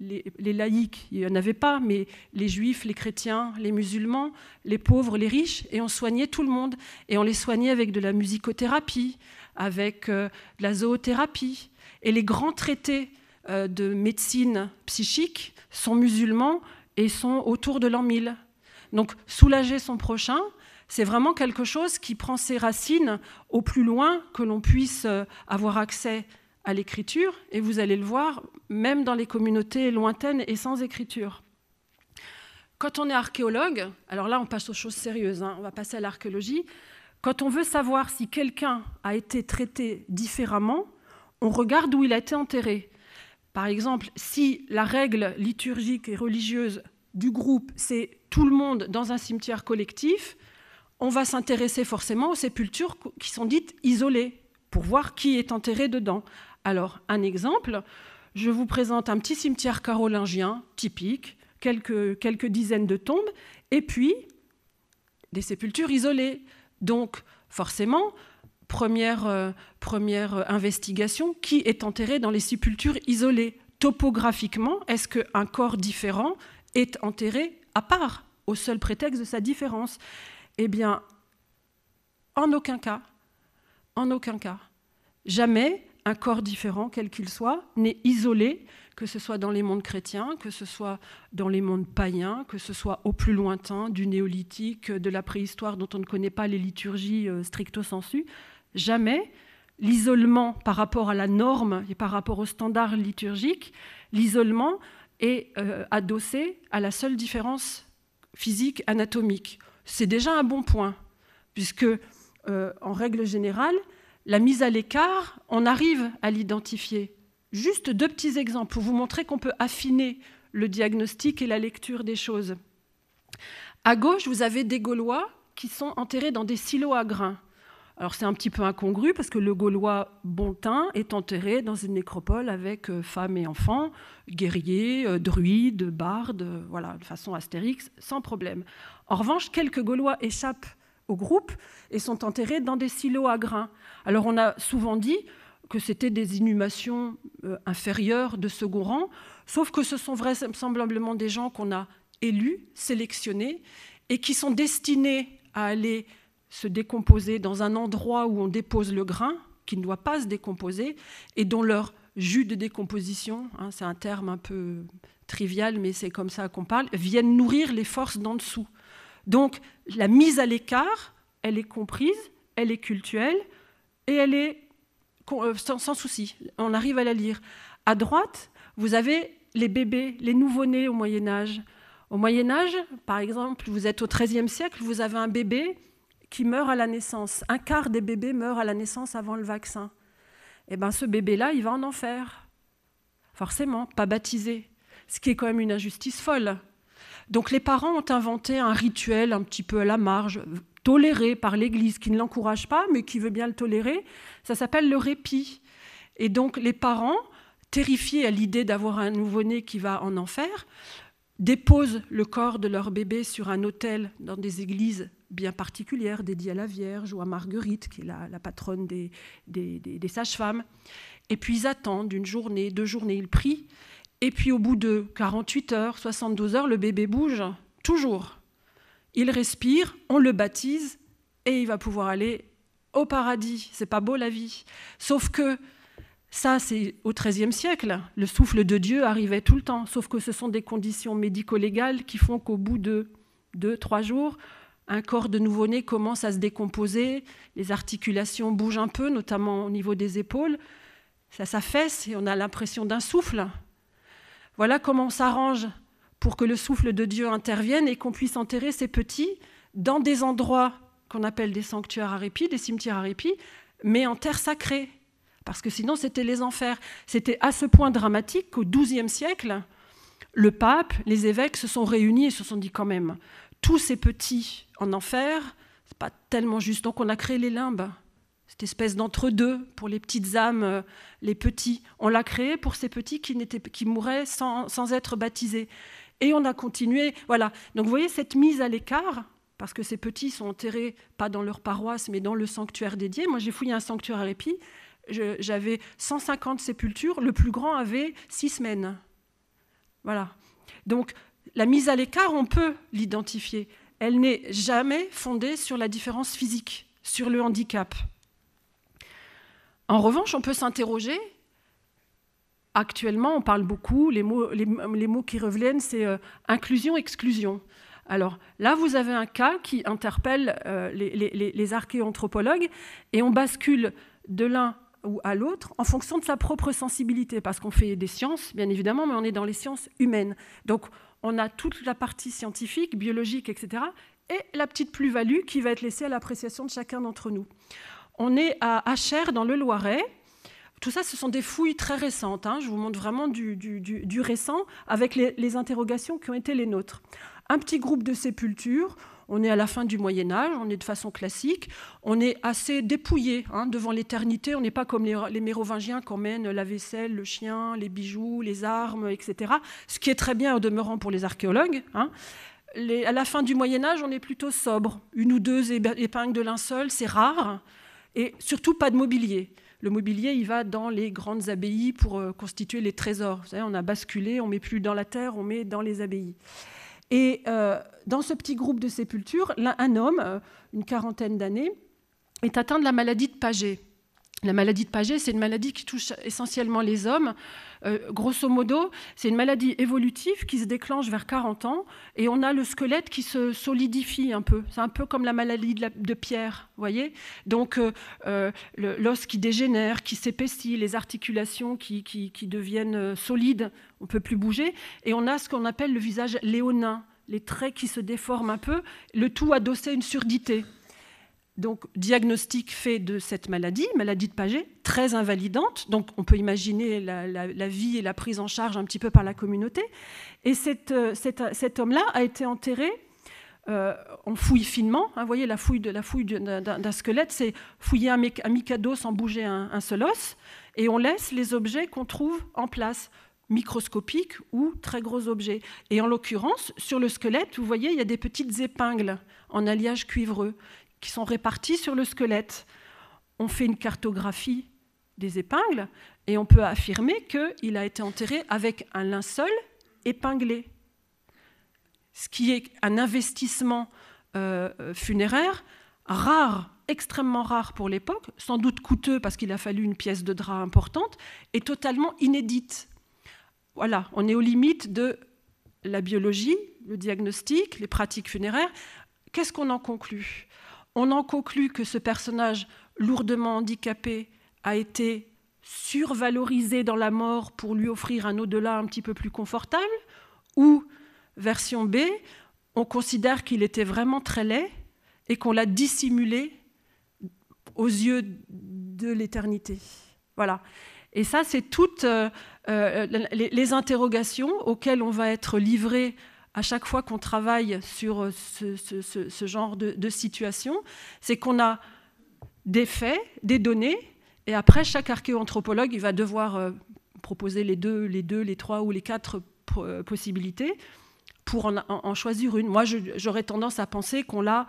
Speaker 1: les, laïcs, il n'y en avait pas, mais les juifs, les chrétiens, les musulmans, les pauvres, les riches, et on soignait tout le monde. Et on les soignait avec de la musicothérapie, avec euh, de la zoothérapie. Et les grands traités euh, de médecine psychique sont musulmans et sont autour de l'an 1000. Donc soulager son prochain, c'est vraiment quelque chose qui prend ses racines au plus loin que l'on puisse euh, avoir accès à l'écriture, et vous allez le voir même dans les communautés lointaines et sans écriture. Quand on est archéologue, alors là on passe aux choses sérieuses, hein, on va passer à l'archéologie, quand on veut savoir si quelqu'un a été traité différemment, on regarde où il a été enterré. Par exemple, si la règle liturgique et religieuse du groupe, c'est tout le monde dans un cimetière collectif, on va s'intéresser forcément aux sépultures qui sont dites isolées pour voir qui est enterré dedans. Alors, un exemple, je vous présente un petit cimetière carolingien typique, quelques, quelques dizaines de tombes, et puis des sépultures isolées. Donc, forcément, première, euh, première euh, investigation, qui est enterré dans les sépultures isolées Topographiquement, est-ce qu'un corps différent est enterré à part, au seul prétexte de sa différence Eh bien, en aucun cas. En aucun cas. Jamais un corps différent, quel qu'il soit, n'est isolé, que ce soit dans les mondes chrétiens, que ce soit dans les mondes païens, que ce soit au plus lointain, du néolithique, de la préhistoire dont on ne connaît pas les liturgies euh, stricto sensu. Jamais l'isolement par rapport à la norme et par rapport aux standards liturgiques, l'isolement est euh, adossé à la seule différence physique anatomique. C'est déjà un bon point, puisque euh, en règle générale, la mise à l'écart, on arrive à l'identifier. Juste deux petits exemples pour vous montrer qu'on peut affiner le diagnostic et la lecture des choses. À gauche, vous avez des Gaulois qui sont enterrés dans des silos à grains. Alors c'est un petit peu incongru parce que le Gaulois Bontin est enterré dans une nécropole avec euh, femmes et enfants, guerriers, euh, druides, bardes, euh, voilà, de façon astérix, sans problème. En revanche, quelques Gaulois échappent au groupe et sont enterrés dans des silos à grains. Alors on a souvent dit que c'était des inhumations euh, inférieures de second rang, sauf que ce sont vraisemblablement des gens qu'on a élus, sélectionnés, et qui sont destinés à aller se décomposer dans un endroit où on dépose le grain, qui ne doit pas se décomposer, et dont leur jus de décomposition, hein, c'est un terme un peu trivial, mais c'est comme ça qu'on parle, viennent nourrir les forces d'en dessous. Donc la mise à l'écart, elle est comprise, elle est culturelle et elle est euh, sans, souci. On arrive à la lire. À droite, vous avez les bébés, les nouveau-nés au Moyen Âge. Au Moyen Âge, par exemple, vous êtes au XIIIe siècle, vous avez un bébé qui meurt à la naissance. Un quart des bébés meurent à la naissance avant le vaccin. Eh bien, ce bébé-là, il va en enfer. Forcément, pas baptisé. Ce qui est quand même une injustice folle. Donc les parents ont inventé un rituel un petit peu à la marge, toléré par l'Église, qui ne l'encourage pas, mais qui veut bien le tolérer. Ça s'appelle le répit. Et donc les parents, terrifiés à l'idée d'avoir un nouveau-né qui va en enfer, déposent le corps de leur bébé sur un autel dans des églises bien particulières, dédiées à la Vierge ou à Marguerite, qui est la, patronne des, des sages-femmes. Et puis ils attendent une journée, deux journées, ils prient. Et puis au bout de 48 heures, 72 heures, le bébé bouge, toujours. Il respire, on le baptise et il va pouvoir aller au paradis. C'est pas beau la vie. Sauf que ça, c'est au XIIIe siècle. Le souffle de Dieu arrivait tout le temps. Sauf que ce sont des conditions médico-légales qui font qu'au bout de deux, trois jours, un corps de nouveau-né commence à se décomposer, les articulations bougent un peu, notamment au niveau des épaules, ça s'affaisse et on a l'impression d'un souffle. Voilà comment on s'arrange pour que le souffle de Dieu intervienne et qu'on puisse enterrer ces petits dans des endroits qu'on appelle des sanctuaires à répit, des cimetières à répit, mais en terre sacrée. Parce que sinon, c'était les enfers. C'était à ce point dramatique qu'au XIIe siècle, le pape, les évêques se sont réunis et se sont dit quand même, tous ces petits en enfer, c'est pas tellement juste. Donc on a créé les limbes cette espèce d'entre-deux pour les petites âmes, euh, les petits. On l'a créé pour ces petits qui, qui mouraient sans, être baptisés. Et on a continué. Voilà. Donc vous voyez cette mise à l'écart, parce que ces petits sont enterrés pas dans leur paroisse, mais dans le sanctuaire dédié. Moi, j'ai fouillé un sanctuaire à répit. J'avais 150 sépultures. Le plus grand avait six semaines. Voilà. Donc la mise à l'écart, on peut l'identifier. Elle n'est jamais fondée sur la différence physique, sur le handicap. En revanche, on peut s'interroger. Actuellement, on parle beaucoup, les mots, qui reviennent, c'est euh, inclusion-exclusion. Alors là, vous avez un cas qui interpelle euh, les, archéanthropologues et on bascule de l'un ou à l'autre en fonction de sa propre sensibilité, parce qu'on fait des sciences, bien évidemment, mais on est dans les sciences humaines. Donc on a toute la partie scientifique, biologique, etc., et la petite plus-value qui va être laissée à l'appréciation de chacun d'entre nous. On est à Acher, dans le Loiret. Tout ça, ce sont des fouilles très récentes. Hein. Je vous montre vraiment du, récent avec les, interrogations qui ont été les nôtres. Un petit groupe de sépultures. On est à la fin du Moyen Âge, on est de façon classique, on est assez dépouillé hein, devant l'éternité, on n'est pas comme les, Mérovingiens qui emmènent la vaisselle, le chien, les bijoux, les armes, etc. Ce qui est très bien au demeurant pour les archéologues. Hein. à la fin du Moyen Âge, on est plutôt sobre. Une ou deux épingles de linceul, c'est rare. Et surtout, pas de mobilier. Le mobilier, il va dans les grandes abbayes pour euh, constituer les trésors. on a basculé, on met plus dans la terre, on met dans les abbayes. Et euh, dans ce petit groupe de sépultures, un homme, euh, une quarantaine d'années, est atteint de la maladie de Paget. La maladie de Paget, c'est une maladie qui touche essentiellement les hommes. Euh, grosso modo, c'est une maladie évolutive qui se déclenche vers 40 ans et on a le squelette qui se solidifie un peu. C'est un peu comme la maladie de, Pierre, vous Pierre, voyez Donc, euh, euh, l'os qui dégénère, qui s'épaissit, les articulations qui, qui deviennent solides, on ne peut plus bouger. Et on a ce qu'on appelle le visage léonin, les traits qui se déforment un peu, le tout adossé à une surdité donc diagnostic fait de cette maladie, maladie de Paget, très invalidante. Donc on peut imaginer la, vie et la prise en charge un petit peu par la communauté. Et euh, euh, cet homme-là a été enterré on euh, fouille finement. Hein, vous voyez, la fouille, de, la fouille d'un, squelette, c'est fouiller un, un, mikado sans bouger un, un, seul os, et on laisse les objets qu'on trouve en place, microscopiques ou très gros objets. Et en l'occurrence, sur le squelette, vous voyez, il y a des petites épingles en alliage cuivreux qui sont répartis sur le squelette. On fait une cartographie des épingles et on peut affirmer qu'il a été enterré avec un linceul épinglé, ce qui est un investissement euh, funéraire rare, extrêmement rare pour l'époque, sans doute coûteux parce qu'il a fallu une pièce de drap importante, et totalement inédite. Voilà, on est aux limites de la biologie, le diagnostic, les pratiques funéraires. Qu'est-ce qu'on en conclut on en conclut que ce personnage lourdement handicapé a été survalorisé dans la mort pour lui offrir un au-delà un petit peu plus confortable, ou, version B, on considère qu'il était vraiment très laid et qu'on l'a dissimulé aux yeux de l'éternité. Voilà. Et ça, c'est toutes euh, euh, les interrogations auxquelles on va être livré à chaque fois qu'on travaille sur euh, ce, genre de, situation, c'est qu'on a des faits, des données, et après, chaque archéoanthropologue, il va devoir euh, proposer les deux, les deux, les trois ou les quatre euh, possibilités pour en, en, choisir une. Moi, j'aurais tendance à penser qu'on l'a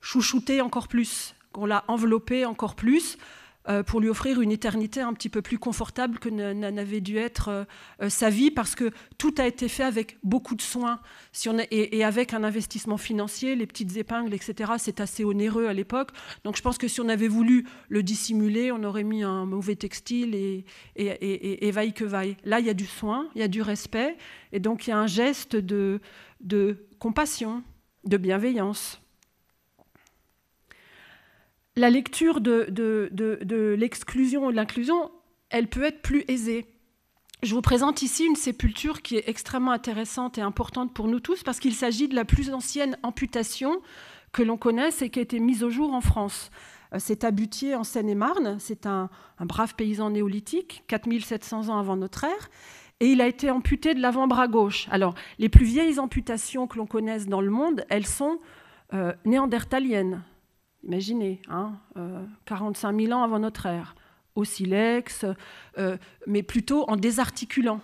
Speaker 1: chouchouté encore plus, qu'on l'a enveloppé encore plus, euh, pour lui offrir une éternité un petit peu plus confortable que n'avait dû être euh, euh, sa vie, parce que tout a été fait avec beaucoup de soins et, avec un investissement financier, les petites épingles, etc. C'est assez onéreux à l'époque. Donc je pense que si on avait voulu le dissimuler, on aurait mis un mauvais textile et, et, et, vaille que vaille. Là, il y a du soin, il y a du respect, et donc il y a un geste de compassion, de bienveillance la lecture de, l'exclusion ou de l'inclusion, elle peut être plus aisée. Je vous présente ici une sépulture qui est extrêmement intéressante et importante pour nous tous parce qu'il s'agit de la plus ancienne amputation que l'on connaisse et qui a été mise au jour en France. Euh, c'est à Butier, en Seine-et-Marne. C'est un, brave paysan néolithique, 4700 ans avant notre ère. Et il a été amputé de l'avant-bras gauche. Alors, les plus vieilles amputations que l'on connaisse dans le monde, elles sont euh, néandertaliennes. Imaginez, 45 hein, 000 euh, ans avant notre ère, au silex, euh, mais plutôt en désarticulant.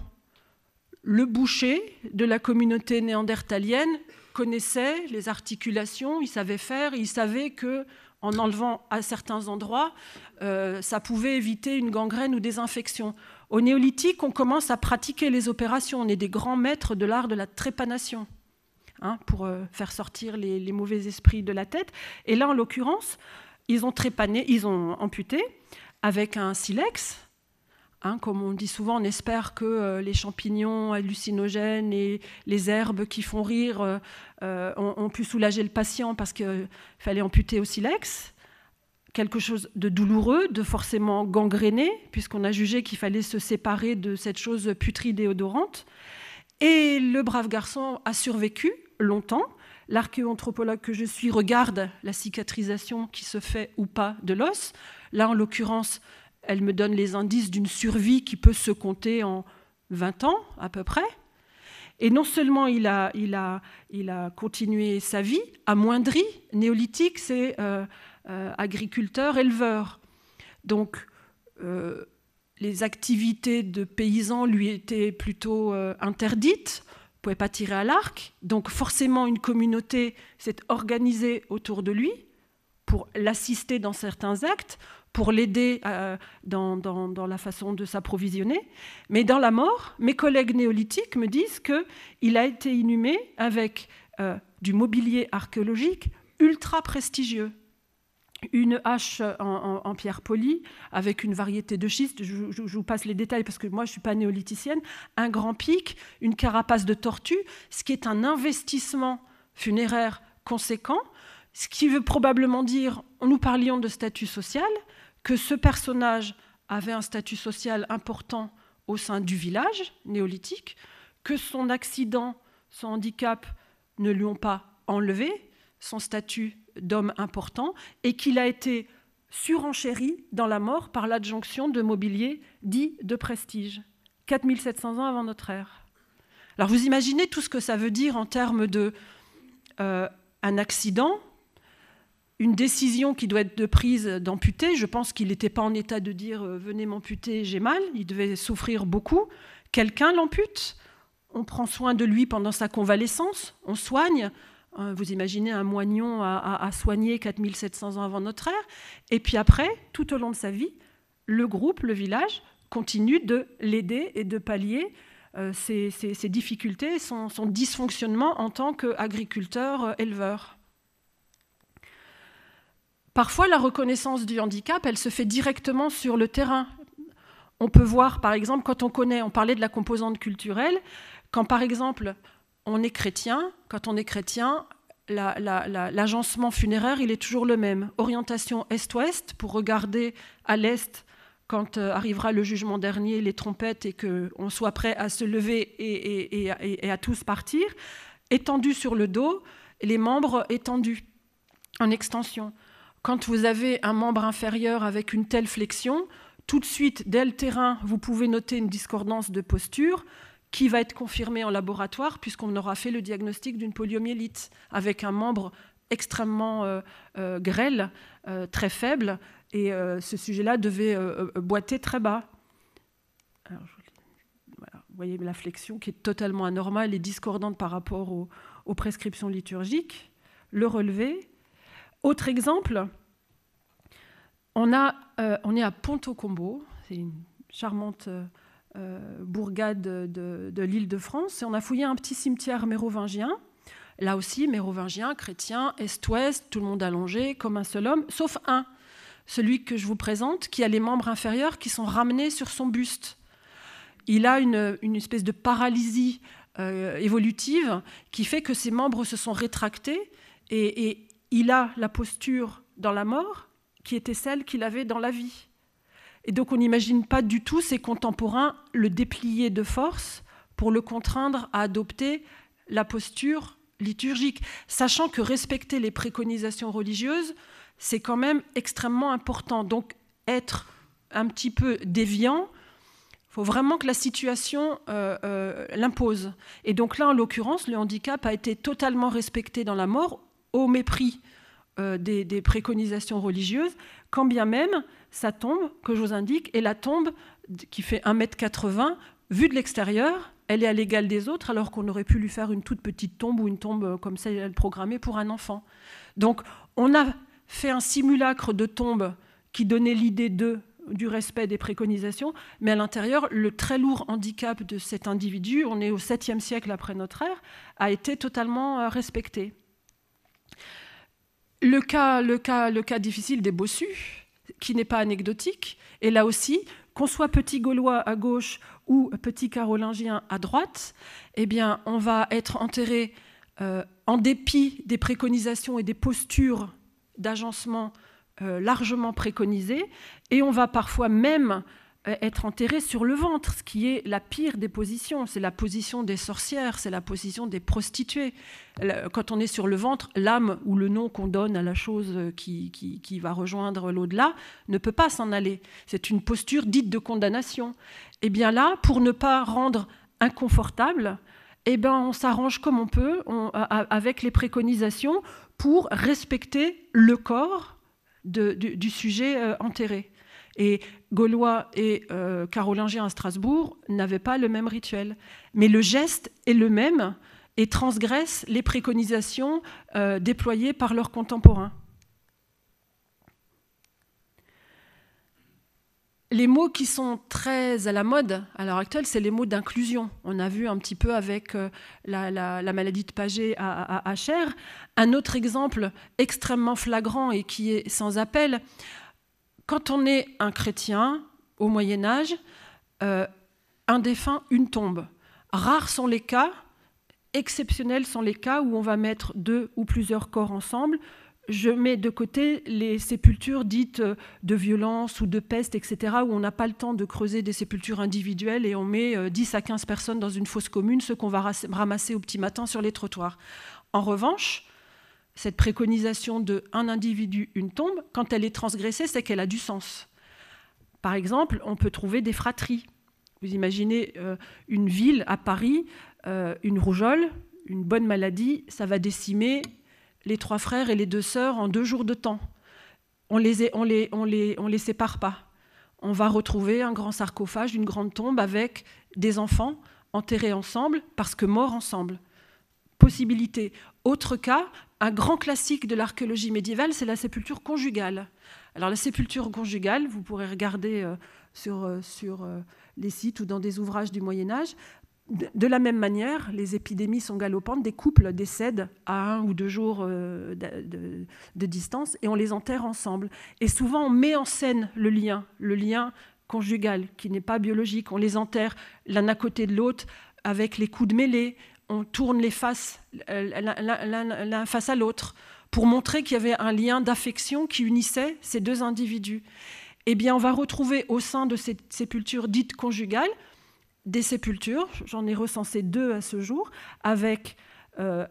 Speaker 1: Le boucher de la communauté néandertalienne connaissait les articulations, il savait faire, il savait que en enlevant à certains endroits, euh, ça pouvait éviter une gangrène ou des infections. Au néolithique, on commence à pratiquer les opérations, on est des grands maîtres de l'art de la trépanation. Hein, pour euh, faire sortir les, mauvais esprits de la tête. Et là, en l'occurrence, ils ont trépané, ils ont amputé avec un silex. Hein, comme on dit souvent, on espère que euh, les champignons hallucinogènes et les herbes qui font rire euh, ont, ont, pu soulager le patient parce qu'il fallait amputer au silex quelque chose de douloureux, de forcément gangréné, puisqu'on a jugé qu'il fallait se séparer de cette chose putride et odorante. Et le brave garçon a survécu longtemps. L'archéoanthropologue que je suis regarde la cicatrisation qui se fait ou pas de l'os. Là, en l'occurrence, elle me donne les indices d'une survie qui peut se compter en 20 ans à peu près. Et non seulement il a, continué sa vie, amoindri, néolithique, c'est euh, euh, agriculteur, éleveur. Donc euh, les activités de paysan lui étaient plutôt interdites pouvait pas tirer à l'arc, donc forcément une communauté s'est organisée autour de lui pour l'assister dans certains actes, pour l'aider euh, dans, la façon de s'approvisionner. Mais dans la mort, mes collègues néolithiques me disent qu'il a été inhumé avec euh, du mobilier archéologique ultra prestigieux une hache en, pierre polie avec une variété de schiste. je, je, vous passe les détails parce que moi je ne suis pas néolithicienne, un grand pic, une carapace de tortue, ce qui est un investissement funéraire conséquent, ce qui veut probablement dire, nous parlions de statut social, que ce personnage avait un statut social important au sein du village néolithique, que son accident, son handicap ne lui ont pas enlevé son statut d'hommes importants et qu'il a été surenchéri dans la mort par l'adjonction de mobilier dit de prestige, 4700 ans avant notre ère. Alors vous imaginez tout ce que ça veut dire en termes de euh, un accident, une décision qui doit être prise d'amputer. Je pense qu'il n'était pas en état de dire euh, venez m'amputer, j'ai mal. Il devait souffrir beaucoup. Quelqu'un l'ampute. On prend soin de lui pendant sa convalescence. On soigne. Hein, vous imaginez un moignon à, soigner 4700 ans avant notre ère. Et puis après, tout au long de sa vie, le groupe, le village, continue de l'aider et de pallier euh, ses, difficultés, son, dysfonctionnement en tant qu'agriculteur-éleveur. Euh, Parfois, la reconnaissance du handicap, elle se fait directement sur le terrain. On peut voir, par exemple, quand on connaît, on parlait de la composante culturelle, quand par exemple on est chrétien. Quand on est chrétien, l'agencement funéraire, il est toujours le même. Orientation est-ouest pour regarder à l'est quand euh, arrivera le jugement dernier, les trompettes, et qu'on soit prêt à se lever et, à tous partir. Étendu sur le dos, les membres étendus en extension. Quand vous avez un membre inférieur avec une telle flexion, tout de suite, dès le terrain, vous pouvez noter une discordance de posture qui va être confirmé en laboratoire puisqu'on aura fait le diagnostic d'une poliomyélite avec un membre extrêmement euh, euh, grêle, euh, très faible, et ce sujet-là devait boiter très bas. vous voyez la flexion qui est totalement anormale et discordante par rapport aux, prescriptions liturgiques, le relevé. Autre exemple, on, a, on est à Ponto Combo, c'est une charmante euh, bourgade de, l'île de France, et on a fouillé un petit cimetière mérovingien. Là aussi, mérovingien, chrétien, est-ouest, tout le monde allongé, comme un seul homme, sauf un, celui que je vous présente, qui a les membres inférieurs qui sont ramenés sur son buste. Il a une, espèce de paralysie euh, évolutive qui fait que ses membres se sont rétractés et il a la posture dans la mort qui était celle qu'il avait dans la vie. Et donc on n'imagine pas du tout ses contemporains le déplier de force pour le contraindre à adopter la posture liturgique, sachant que respecter les préconisations religieuses, c'est quand même extrêmement important. Donc être un petit peu déviant, il faut vraiment que la situation euh, euh, l'impose. Et donc là, en l'occurrence, le handicap a été totalement respecté dans la mort, au mépris euh, des, préconisations religieuses, quand bien même sa tombe, que je vous indique, est la tombe qui fait 1m80, vue de l'extérieur, elle est à l'égal des autres, alors qu'on aurait pu lui faire une toute petite tombe ou une tombe euh, comme celle programmée pour un enfant. Donc on a fait un simulacre de tombe qui donnait l'idée du respect des préconisations, mais à l'intérieur, le très lourd handicap de cet individu, on est au 7e siècle après notre ère, a été totalement euh, respecté. Le cas, le cas, le cas difficile des bossus, qui n'est pas anecdotique. Et là aussi, qu'on soit petit gaulois à gauche ou petit carolingien à droite, eh bien, on va être enterré euh, en dépit des préconisations et des postures d'agencement euh, largement préconisées, et on va parfois même euh, être enterré sur le ventre, ce qui est la pire des positions. C'est la position des sorcières, c'est la position des prostituées. Quand on est sur le ventre, l'âme ou le nom qu'on donne à la chose qui, qui, va rejoindre l'au-delà ne peut pas s'en aller. C'est une posture dite de condamnation. Et eh bien là, pour ne pas rendre inconfortable, eh ben, on s'arrange comme on peut avec les préconisations pour respecter le corps du sujet euh, enterré. Et Gaulois et euh, Carolingiens à Strasbourg n'avaient pas le même rituel. Mais le geste est le même et transgresse les préconisations euh, déployées par leurs contemporains. Les mots qui sont très à la mode à l'heure actuelle, c'est les mots d'inclusion. On a vu un petit peu avec euh, la, maladie de Paget à, à, à Cher. Un autre exemple extrêmement flagrant et qui est sans appel, quand on est un chrétien au Moyen Âge, euh, un défunt, une tombe. Rares sont les cas, exceptionnels sont les cas où on va mettre deux ou plusieurs corps ensemble. Je mets de côté les sépultures dites euh, de violence ou de peste, etc., où on n'a pas le temps de creuser des sépultures individuelles et on met 10 euh, à 15 personnes dans une fosse commune, ce qu'on va ramasser au petit matin sur les trottoirs. En revanche, cette préconisation de un individu, une tombe, quand elle est transgressée, c'est qu'elle a du sens. Par exemple, on peut trouver des fratries. Vous imaginez euh, une ville à Paris, euh, une rougeole, une bonne maladie, ça va décimer les trois frères et les deux sœurs en deux jours de temps. On les, on les, on les, on les sépare pas. On va retrouver un grand sarcophage, une grande tombe avec des enfants enterrés ensemble parce que morts ensemble. Possibilité. Autre cas, un grand classique de l'archéologie médiévale, c'est la sépulture conjugale. Alors la sépulture conjugale, vous pourrez regarder euh, sur, euh, sur euh, les sites ou dans des ouvrages du Moyen Âge. De, la même manière, les épidémies sont galopantes, des couples décèdent à un ou deux jours de, de distance et on les enterre ensemble. Et souvent, on met en scène le lien, le lien conjugal qui n'est pas biologique. On les enterre l'un à côté de l'autre avec les coups de mêlée, on tourne les faces euh, l'un face à l'autre pour montrer qu'il y avait un lien d'affection qui unissait ces deux individus. Eh bien, on va retrouver au sein de ces sépultures dites conjugales des sépultures, j'en ai recensé deux à ce jour, avec euh,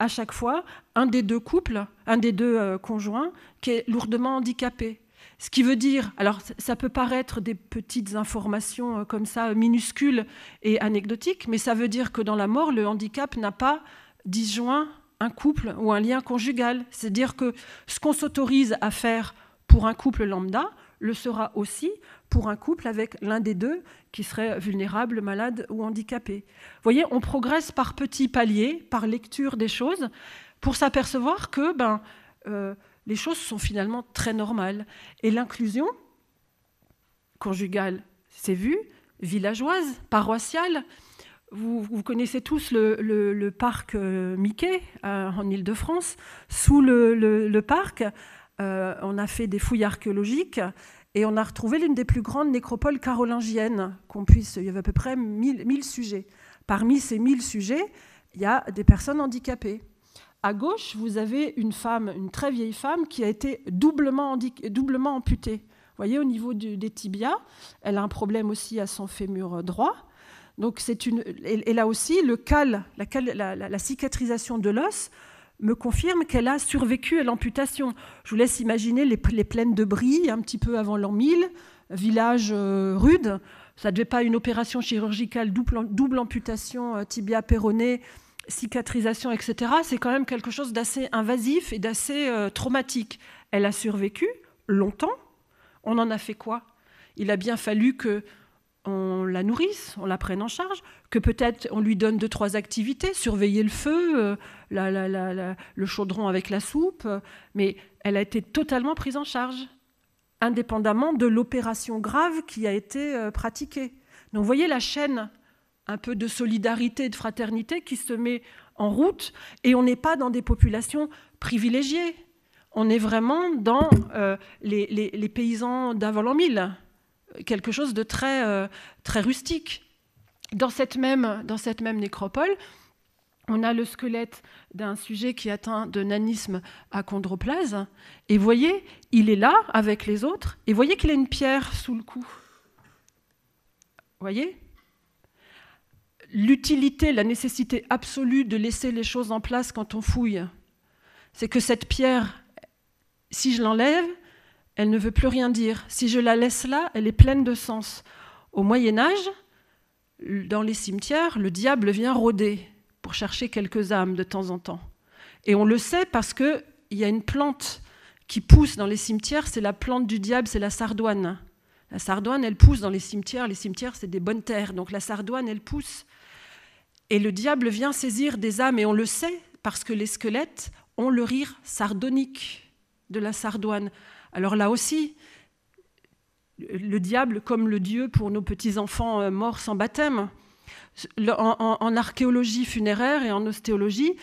Speaker 1: à chaque fois un des deux couples, un des deux euh, conjoints qui est lourdement handicapé. Ce qui veut dire, alors ça peut paraître des petites informations euh, comme ça, minuscules et anecdotiques, mais ça veut dire que dans la mort, le handicap n'a pas disjoint un couple ou un lien conjugal. C'est-à-dire que ce qu'on s'autorise à faire pour un couple lambda le sera aussi pour un couple avec l'un des deux qui serait vulnérable, malade ou handicapé. Vous voyez, on progresse par petits paliers, par lecture des choses, pour s'apercevoir que ben, euh, les choses sont finalement très normales. Et l'inclusion conjugale, c'est vu, villageoise, paroissiale. Vous, connaissez tous le, parc euh, Mickey euh, en Ile-de-France. Sous le, parc, euh, on a fait des fouilles archéologiques et on a retrouvé l'une des plus grandes nécropoles carolingiennes qu'on puisse. Il y avait à peu près 1000 sujets. Parmi ces 1000 sujets, il y a des personnes handicapées. À gauche, vous avez une femme, une très vieille femme, qui a été doublement, amputée. Vous voyez, au niveau des tibias, elle a un problème aussi à son fémur euh, droit. Donc c'est une, et, là aussi, le cal, la, la, cicatrisation de l'os me confirme qu'elle a survécu à l'amputation. Je vous laisse imaginer les, plaines de Brie, un petit peu avant l'an 1000, village euh, rude. Ça ne devait pas une opération chirurgicale double, double amputation euh, tibia péroné cicatrisation, etc., c'est quand même quelque chose d'assez invasif et d'assez euh, traumatique. Elle a survécu longtemps. On en a fait quoi Il a bien fallu que on la nourrisse, on la prenne en charge, que peut-être on lui donne deux, trois activités, surveiller le feu, euh, le chaudron avec la soupe, euh, mais elle a été totalement prise en charge, indépendamment de l'opération grave qui a été pratiquée. Donc vous voyez la chaîne un peu de solidarité, de fraternité qui se met en route et on n'est pas dans des populations privilégiées. On est vraiment dans euh, les, paysans d'avant l'an 1000, quelque chose de très, euh, très rustique. Dans cette, même, dans cette même nécropole, on a le squelette d'un sujet qui atteint de nanisme à chondroplase. Et voyez, il est là avec les autres. Et voyez qu'il a une pierre sous le cou. Voyez l'utilité, la nécessité absolue de laisser les choses en place quand on fouille. C'est que cette pierre, si je l'enlève, elle ne veut plus rien dire. Si je la laisse là, elle est pleine de sens. Au Moyen Âge, dans les cimetières, le diable vient rôder pour chercher quelques âmes de temps en temps. Et on le sait parce qu'il y a une plante qui pousse dans les cimetières, c'est la plante du diable, c'est la sardoine. La sardoine, elle pousse dans les cimetières. Les cimetières, c'est des bonnes terres. Donc la sardoine, elle pousse et le diable vient saisir des âmes, et on le sait, parce que les squelettes ont le rire sardonique de la sardoine. Alors là aussi, le diable comme le Dieu pour nos petits-enfants euh, morts sans baptême. En, archéologie funéraire et en ostéologie,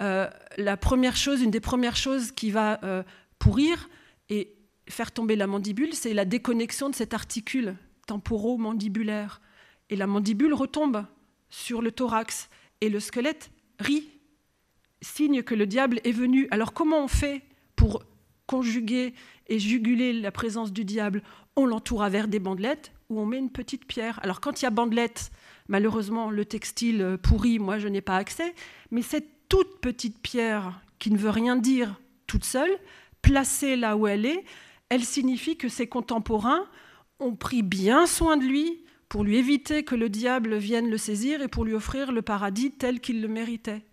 Speaker 1: euh, la première chose, une des premières choses qui va euh, pourrir et faire tomber la mandibule, c'est la déconnexion de cet articule temporo-mandibulaire Et la mandibule retombe sur le thorax et le squelette rit, signe que le diable est venu. Alors comment on fait pour conjuguer et juguler la présence du diable On l'entoure à vers des bandelettes ou on met une petite pierre. Alors quand il y a bandelettes, malheureusement le textile euh, pourrit, moi je n'ai pas accès, mais cette toute petite pierre qui ne veut rien dire toute seule, placée là où elle est, elle signifie que ses contemporains ont pris bien soin de lui, pour lui éviter que le diable vienne le saisir et pour lui offrir le paradis tel qu'il le méritait.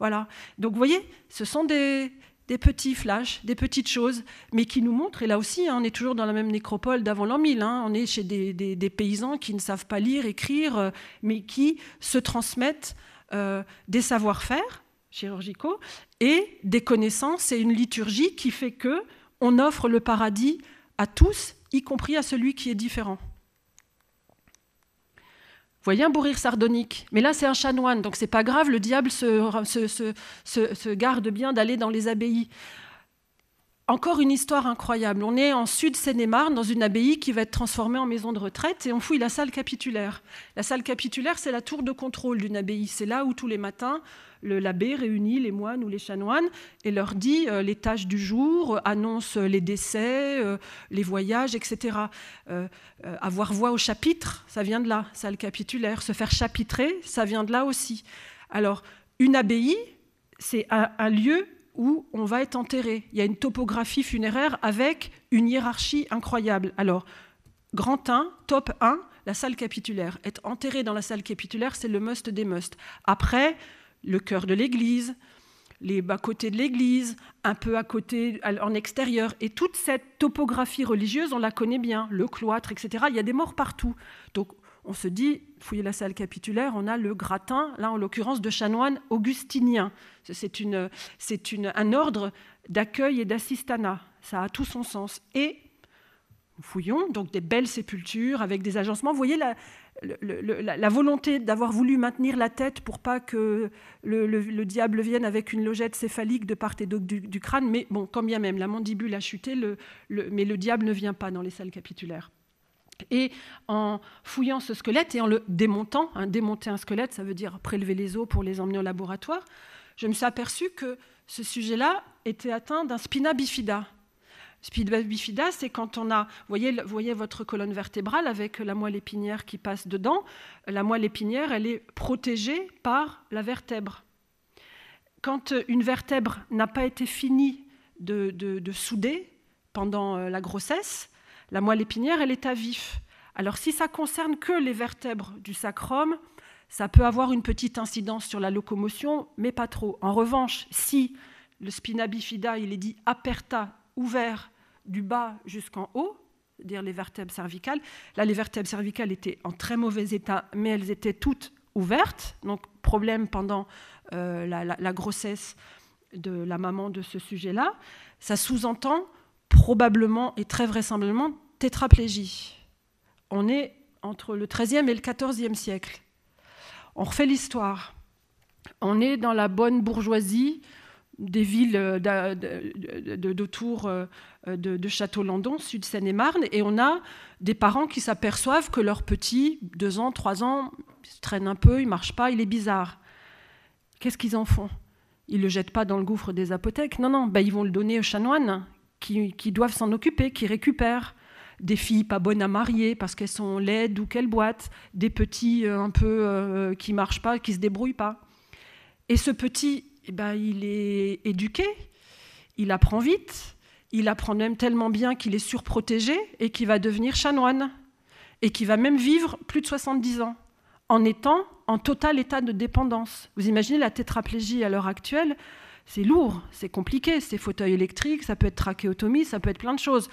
Speaker 1: Voilà. Donc vous voyez, ce sont des, petits flashs, des petites choses, mais qui nous montrent, et là aussi, hein, on est toujours dans la même nécropole d'avant l'an 1000, hein, on est chez des, paysans qui ne savent pas lire, écrire, euh, mais qui se transmettent euh, des savoir-faire chirurgicaux et des connaissances et une liturgie qui fait que on offre le paradis à tous, y compris à celui qui est différent. Vous voyez un bourrir sardonique. Mais là, c'est un chanoine, donc c'est pas grave, le diable se, se garde bien d'aller dans les abbayes encore une histoire incroyable. On est en sud Seine-et-Marne, dans une abbaye qui va être transformée en maison de retraite, et on fouille la salle capitulaire. La salle capitulaire, c'est la tour de contrôle d'une abbaye. C'est là où tous les matins, l'abbé réunit les moines ou les chanoines et leur dit euh, les tâches du jour, euh, annonce euh, les décès, les voyages, etc. avoir voix au chapitre, ça vient de là, salle capitulaire. Se faire chapitrer, ça vient de là aussi. Alors, une abbaye, c'est un lieu où on va être enterré. Il y a une topographie funéraire avec une hiérarchie incroyable. Alors, grand 1, top 1, la salle capitulaire. Être enterré dans la salle capitulaire, c'est le must des must Après, le cœur de l'église, les bas-côtés de l'église, un peu à côté, en extérieur. Et toute cette topographie religieuse, on la connaît bien, le cloître, etc. Il y a des morts partout. Donc, on se dit, fouillez la salle capitulaire, on a le gratin, là en l'occurrence, de chanoine augustinien. C'est, une, un ordre d'accueil et d'assistana. Ça a tout son sens. Et nous fouillons, donc des belles sépultures avec des agencements. Vous voyez la, volonté d'avoir voulu maintenir la tête pour pas que le, diable vienne avec une logette céphalique de part et d'autre du, du crâne. Mais bon, quand bien même, la mandibule a chuté, mais le diable ne vient pas dans les salles capitulaires. Et en fouillant ce squelette et en le démontant, hein, démonter un squelette, ça veut dire prélever les os pour les emmener au laboratoire, je me suis aperçue que ce sujet-là était atteint d'un spina bifida. Spina bifida, c'est quand on a, vous voyez, votre colonne vertébrale avec la moelle épinière qui passe dedans. La moelle épinière, elle est protégée par la vertèbre. Quand une vertèbre n'a pas été finie de, de souder pendant euh, la grossesse, la moelle épinière, elle est à vif. Alors si ça concerne que les vertèbres du sacrum, ça peut avoir une petite incidence sur la locomotion, mais pas trop. En revanche, si le spina bifida, il est dit aperta, ouvert du bas jusqu'en haut, cest dire les vertèbres cervicales, là les vertèbres cervicales étaient en très mauvais état, mais elles étaient toutes ouvertes, donc problème pendant euh, la grossesse de la maman de ce sujet-là. Ça sous-entend probablement et très vraisemblablement tétraplégie. On est entre le XIIIe et le XIVe siècle. On refait l'histoire. On est dans la bonne bourgeoisie des villes euh, d'autour euh, euh, de Château-Landon, Sud-Seine-et-Marne, et on a des parents qui s'aperçoivent que leur petit, deux ans, trois ans, traîne un peu, il marche pas, il est bizarre. Qu'est-ce qu'ils en font Ils le jettent pas dans le gouffre des apothèques. Non, non, ben ils vont le donner aux chanoines qui, doivent s'en occuper, qui récupèrent des filles pas bonnes à marier parce qu'elles sont laides ou qu'elles boitent, des petits euh, un peu euh, qui marchent pas, qui se débrouillent pas. Et ce petit, eh ben, il est éduqué, il apprend vite, il apprend même tellement bien qu'il est surprotégé et qu'il va devenir chanoine et qui va même vivre plus de 70 ans en étant en total état de dépendance. Vous imaginez la tétraplégie à l'heure actuelle c'est lourd, c'est compliqué, c'est fauteuil électrique, ça peut être trachéotomie, ça peut être plein de choses.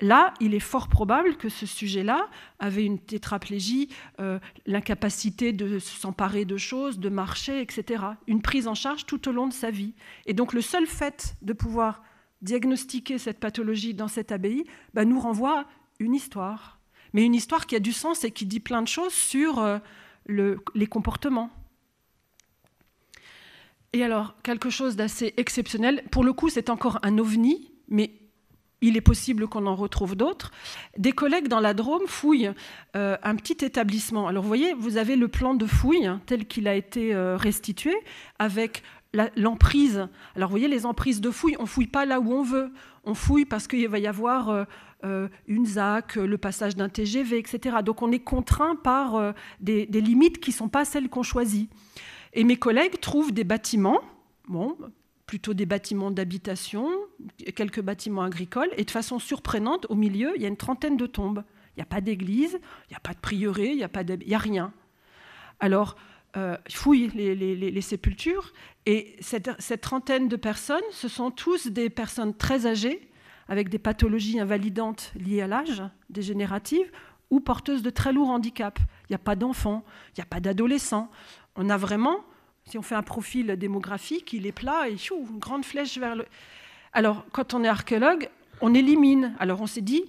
Speaker 1: Là, il est fort probable que ce sujet-là avait une tétraplégie, euh, l'incapacité de s'emparer de choses, de marcher, etc. Une prise en charge tout au long de sa vie. Et donc le seul fait de pouvoir diagnostiquer cette pathologie dans cette abbaye nous renvoie à une histoire. Mais une histoire qui a du sens et qui dit plein de choses sur euh, les comportements. Et alors, quelque chose d'assez exceptionnel, pour le coup c'est encore un ovni, mais il est possible qu'on en retrouve d'autres, des collègues dans la Drôme fouillent euh, un petit établissement. Alors vous voyez, vous avez le plan de fouille hein, tel qu'il a été euh, restitué, avec l'emprise. Alors vous voyez, les emprises de fouille, on fouille pas là où on veut. On fouille parce qu'il va y avoir euh, une ZAC, le passage d'un TGV, etc. Donc on est contraint par des, des, limites qui ne sont pas celles qu'on choisit. Et mes collègues trouvent des bâtiments, bon, plutôt des bâtiments d'habitation, quelques bâtiments agricoles, et de façon surprenante, au milieu, il y a une trentaine de tombes. Il n'y a pas d'église, il n'y a pas de prieuré, il n'y a, rien. Alors, euh, fouillent les, sépultures, et cette, cette trentaine de personnes, ce sont tous des personnes très âgées, avec des pathologies invalidantes liées à l'âge, dégénératives, ou porteuses de très lourds handicaps. Il n'y a pas d'enfants, il n'y a pas d'adolescents. On a vraiment, si on fait un profil démographique, il est plat et une grande flèche vers le. Alors, quand on est archéologue, on élimine. Alors, on s'est dit,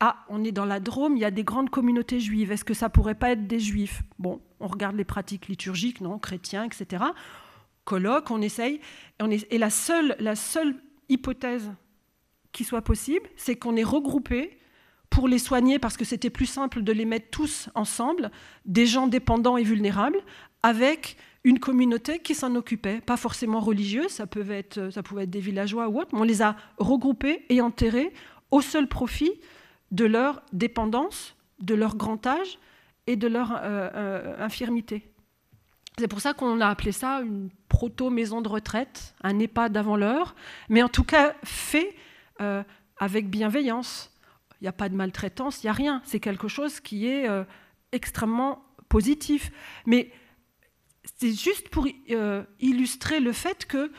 Speaker 1: ah, on est dans la Drôme, il y a des grandes communautés juives. Est-ce que ça pourrait pas être des juifs Bon, on regarde les pratiques liturgiques, non, chrétiens, etc. Colloque, on essaye. Et la seule, la seule hypothèse qui soit possible, c'est qu'on est regroupés pour les soigner parce que c'était plus simple de les mettre tous ensemble, des gens dépendants et vulnérables, avec une communauté qui s'en occupait, pas forcément religieuse, ça pouvait, être, ça pouvait être des villageois ou autre. mais on les a regroupés et enterrés au seul profit de leur dépendance, de leur grand âge et de leur euh, euh, infirmité. C'est pour ça qu'on a appelé ça une proto-maison de retraite, un EHPAD avant l'heure, mais en tout cas fait euh, avec bienveillance. Il n'y a pas de maltraitance, il n'y a rien. C'est quelque chose qui est extrêmement positif. Mais c'est juste pour euh, illustrer le fait que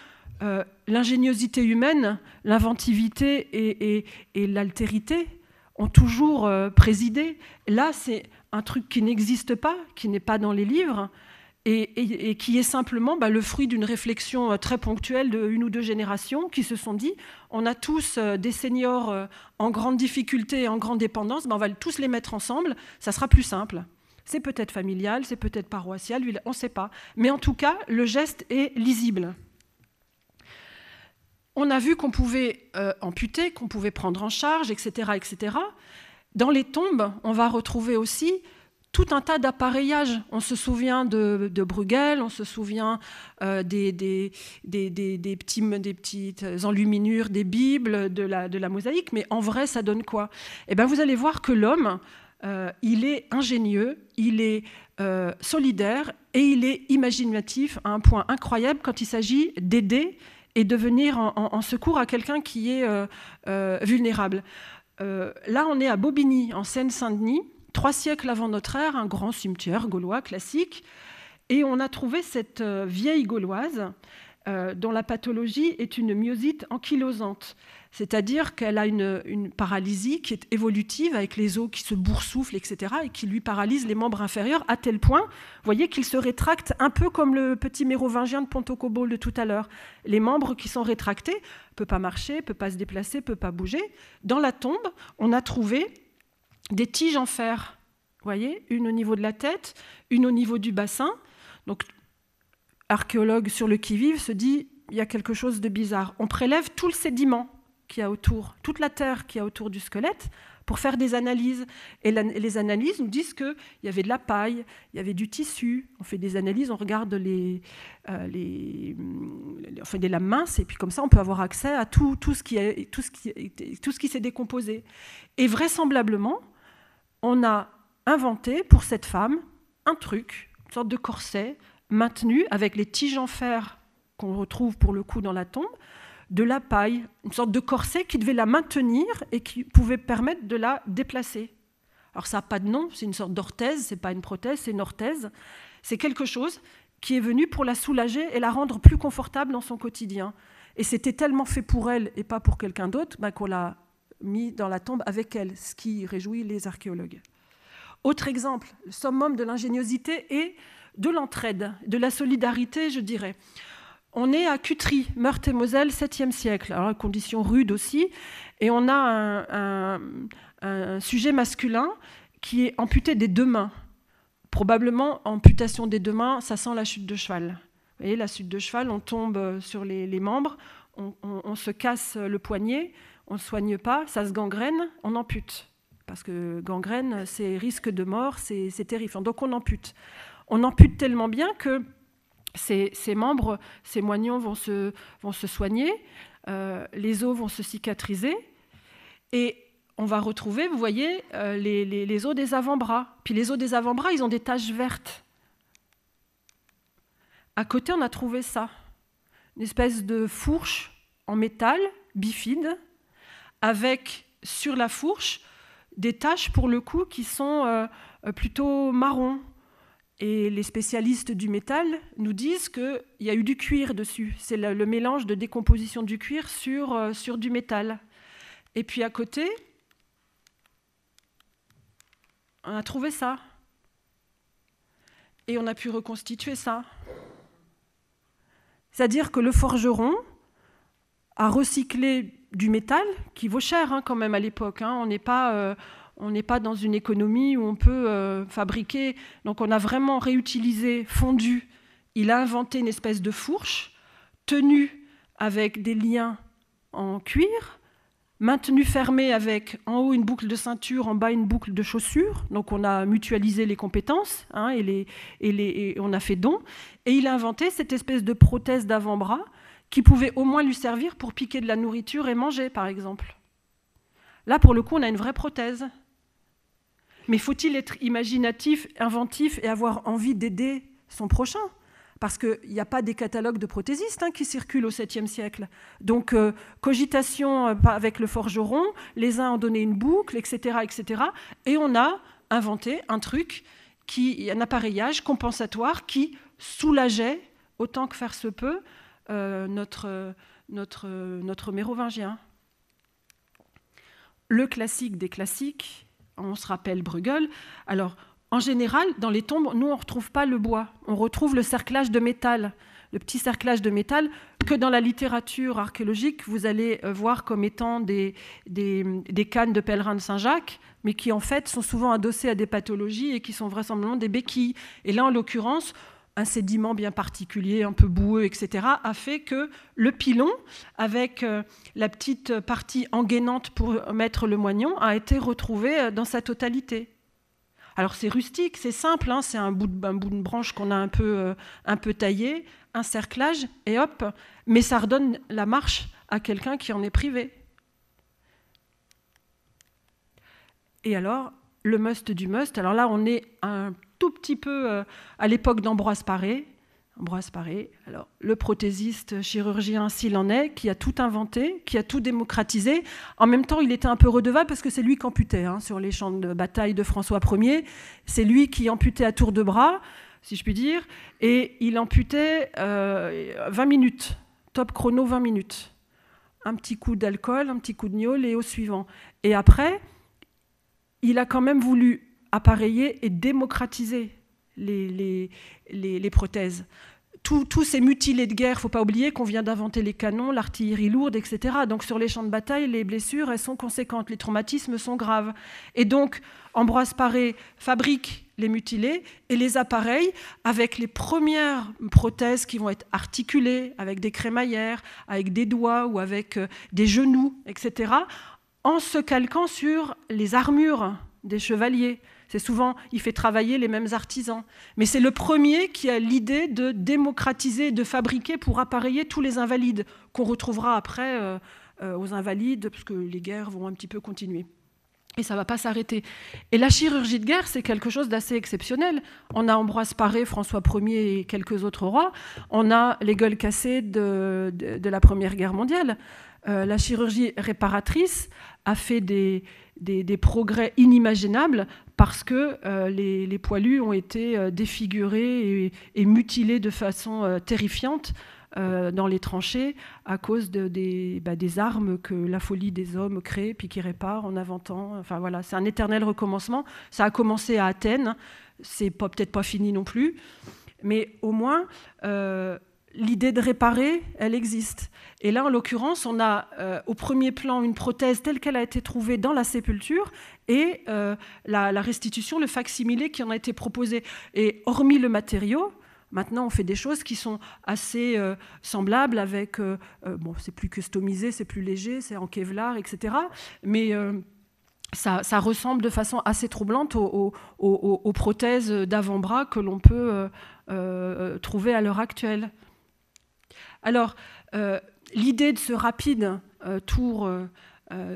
Speaker 1: euh, l'ingéniosité humaine, l'inventivité et, l'altérité ont toujours euh, présidé. Là, c'est un truc qui n'existe pas, qui n'est pas dans les livres, et, qui est simplement bah, le fruit d'une réflexion très ponctuelle de une ou deux générations qui se sont dit, on a tous des seniors en grande difficulté et en grande dépendance, bah, on va tous les mettre ensemble, ça sera plus simple. C'est peut-être familial, c'est peut-être paroissial, on ne sait pas. Mais en tout cas, le geste est lisible. On a vu qu'on pouvait euh, amputer, qu'on pouvait prendre en charge, etc., etc. Dans les tombes, on va retrouver aussi tout un tas d'appareillages. On se souvient de, Bruegel, on se souvient euh, des, petits, petites enluminures, des bibles, de la, de la mosaïque, mais en vrai, ça donne quoi Eh bien, vous allez voir que l'homme euh, il est ingénieux, il est euh, solidaire et il est imaginatif à un point incroyable quand il s'agit d'aider et de venir en, secours à quelqu'un qui est euh, vulnérable. là, on est à Bobigny, en Seine-Saint-Denis, trois siècles avant notre ère, un grand cimetière gaulois classique, et on a trouvé cette vieille gauloise dont la pathologie est une myosite ankylosante. C'est-à-dire qu'elle a une, paralysie qui est évolutive avec les os qui se boursouflent, etc., et qui lui paralyse les membres inférieurs à tel point, voyez, qu'il se rétracte un peu comme le petit mérovingien de Pontocobol de tout à l'heure. Les membres qui sont rétractés, peut pas marcher, peut pas se déplacer, peut pas bouger. Dans la tombe, on a trouvé des tiges en fer, voyez, une au niveau de la tête, une au niveau du bassin. Donc, archéologue sur le qui-vive se dit, il y a quelque chose de bizarre. On prélève tout le sédiment qui a autour, toute la terre qui a autour du squelette, pour faire des analyses. Et les analyses nous disent qu'il y avait de la paille, il y avait du tissu. On fait des analyses, on regarde les, fait euh, des lames minces, et puis comme ça, on peut avoir accès à tout, tout ce qui est, tout qui, tout ce qui s'est décomposé. Et vraisemblablement, on a inventé pour cette femme un truc, une sorte de corset maintenu avec les tiges en fer qu'on retrouve pour le coup dans la tombe, de la paille, une sorte de corset qui devait la maintenir et qui pouvait permettre de la déplacer. Alors ça n'a pas de nom, c'est une sorte d'orthèse, c'est pas une prothèse, c'est une orthèse. C'est quelque chose qui est venu pour la soulager et la rendre plus confortable dans son quotidien. Et c'était tellement fait pour elle et pas pour quelqu'un d'autre bah, qu'on l'a mis dans la tombe avec elle, ce qui réjouit les archéologues. Autre exemple, le summum de l'ingéniosité et de l'entraide, de la solidarité, je dirais on est à Cutry, Meurthe-et-Moselle, 7e siècle. Alors, conditions rudes aussi. Et on a un, sujet masculin qui est amputé des deux mains. Probablement, amputation des deux mains, ça sent la chute de cheval. Vous voyez, la chute de cheval, on tombe sur les, membres, on, on, se casse le poignet, on ne soigne pas, ça se gangrène, on ampute. Parce que gangrène, c'est risque de mort, c'est terrifiant. Donc on ampute. On ampute tellement bien que ces, membres, ces moignons vont se, vont se soigner, euh, les os vont se cicatriser, et on va retrouver, vous voyez, euh, les, os des avant-bras. Puis les os des avant-bras, ils ont des taches vertes. À côté, on a trouvé ça, une espèce de fourche en métal bifide, avec sur la fourche des taches pour le coup qui sont euh, plutôt marrons. Et les spécialistes du métal nous disent qu'il y a eu du cuir dessus. C'est le, mélange de décomposition du cuir sur, euh, sur du métal. Et puis à côté, on a trouvé ça. Et on a pu reconstituer ça. C'est-à-dire que le forgeron a recyclé du métal qui vaut cher hein, quand même à l'époque. Hein. On n'est pas. Euh, on n'est pas dans une économie où on peut euh, fabriquer. Donc on a vraiment réutilisé, fondu. Il a inventé une espèce de fourche tenue avec des liens en cuir, maintenue fermée avec en haut une boucle de ceinture, en bas une boucle de chaussure. Donc on a mutualisé les compétences hein, et on a fait don. Et il a inventé cette espèce de prothèse d'avant-bras qui pouvait au moins lui servir pour piquer de la nourriture et manger, par exemple. Là, pour le coup, on a une vraie prothèse. Mais faut-il être imaginatif, inventif et avoir envie d'aider son prochain parce qu'il n'y a pas des catalogues de prothésistes hein, qui circulent au 7e siècle. Donc, euh, cogitation euh, avec le forgeron, les uns ont donné une boucle, etc., etc. Et on a inventé un truc, un appareillage compensatoire qui soulageait, autant que faire se peut, euh, notre mérovingien. Le classique des classiques, on se rappelle Bruegel. Alors, en général, dans les tombes, nous, on ne retrouve pas le bois. On retrouve le cerclage de métal, le petit cerclage de métal que dans la littérature archéologique, vous allez euh, voir comme étant des, des, cannes de pèlerins de Saint-Jacques, mais qui, en fait, sont souvent adossées à des pathologies et qui sont vraisemblablement des béquilles. Et là, en l'occurrence, un sédiment bien particulier, un peu boueux, etc., a fait que le pilon, avec euh, la petite partie engainante pour mettre le moignon, a été retrouvé euh, dans sa totalité. Alors c'est rustique, c'est simple, hein, c'est un bout, de, de branche qu'on a un peu, euh, un peu taillé, un cerclage, et hop, mais ça redonne la marche à quelqu'un qui en est privé. Et alors, le must du must, alors là on est un tout petit peu euh, à l'époque d'Ambroise Paré. Ambroise Paré, alors le prothésiste chirurgien s'il en est, qui a tout inventé, qui a tout démocratisé. En même temps, il était un peu redevable parce que c'est lui qui amputait hein, sur les champs de bataille de François Ier. C'est lui qui amputait à tour de bras, si je puis dire, et il amputait 20 euh, minutes, top chrono 20 minutes. Un petit coup d'alcool, un petit coup de gnôle et au suivant. Et après, il a quand même voulu appareiller et démocratiser les, les, prothèses. Tous, ces mutilés de guerre, il faut pas oublier qu'on vient d'inventer les canons, l'artillerie lourde, etc. Donc sur les champs de bataille, les blessures, elles sont conséquentes, les traumatismes sont graves. Et donc Ambroise Paré fabrique les mutilés et les appareils avec les premières prothèses qui vont être articulées avec des crémaillères, avec des doigts ou avec euh, des genoux, etc., en se calquant sur les armures des chevaliers. C'est souvent, il fait travailler les mêmes artisans. Mais c'est le premier qui a l'idée de démocratiser, de fabriquer pour appareiller tous les invalides, qu'on retrouvera après euh, euh, aux invalides, parce que les guerres vont un petit peu continuer. Et ça ne va pas s'arrêter. Et la chirurgie de guerre, c'est quelque chose d'assez exceptionnel. On a Ambroise Paré, François Ier et quelques autres rois. On a les gueules cassées de la Première Guerre mondiale. Euh, la chirurgie réparatrice a fait des, progrès inimaginables parce que euh, les, poilus ont été euh, défigurés et, mutilés de façon terrifiante dans les tranchées à cause des, bah, des, armes que la folie des hommes crée puis qui répare en inventant. Enfin voilà, c'est un éternel recommencement. Ça a commencé à Athènes, c'est peut-être pas fini non plus, mais au moins l'idée de réparer, elle existe. Et là, en l'occurrence, on a euh, au premier plan une prothèse telle qu'elle a été trouvée dans la sépulture et euh, la, restitution, le facsimilé qui en a été proposé. Et hormis le matériau, Maintenant, on fait des choses qui sont assez euh, semblables avec, bon, c'est plus customisé, c'est plus léger, c'est en Kevlar, etc. Mais ça, ressemble de façon assez troublante aux prothèses d'avant-bras que l'on peut trouver à l'heure actuelle. Alors, euh, l'idée de ce rapide euh, tour euh,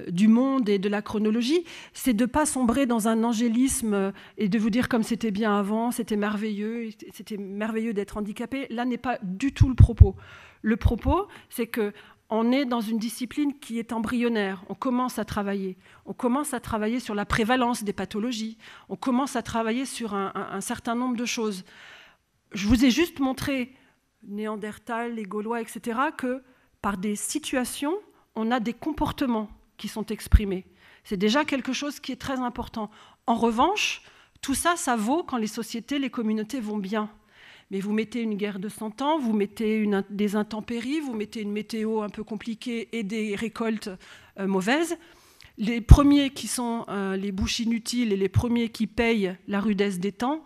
Speaker 1: du monde et de la chronologie, c'est de ne pas sombrer dans un angélisme et de vous dire comme c'était bien avant, c'était merveilleux, c'était merveilleux d'être handicapé. Là n'est pas du tout le propos. Le propos, c'est que on est dans une discipline qui est embryonnaire. On commence à travailler. On commence à travailler sur la prévalence des pathologies. On commence à travailler sur un certain nombre de choses. Je vous ai juste montré Néandertal, les Gaulois, etc., que par des situations, on a des comportements qui sont exprimés. C'est déjà quelque chose qui est très important. En revanche, tout ça, ça vaut quand les sociétés, les communautés vont bien. Mais vous mettez une guerre de 100 ans, vous mettez des intempéries, vous mettez une météo un peu compliquée et des récoltes euh, mauvaises. Les premiers qui sont euh, les bouches inutiles et les premiers qui payent la rudesse des temps,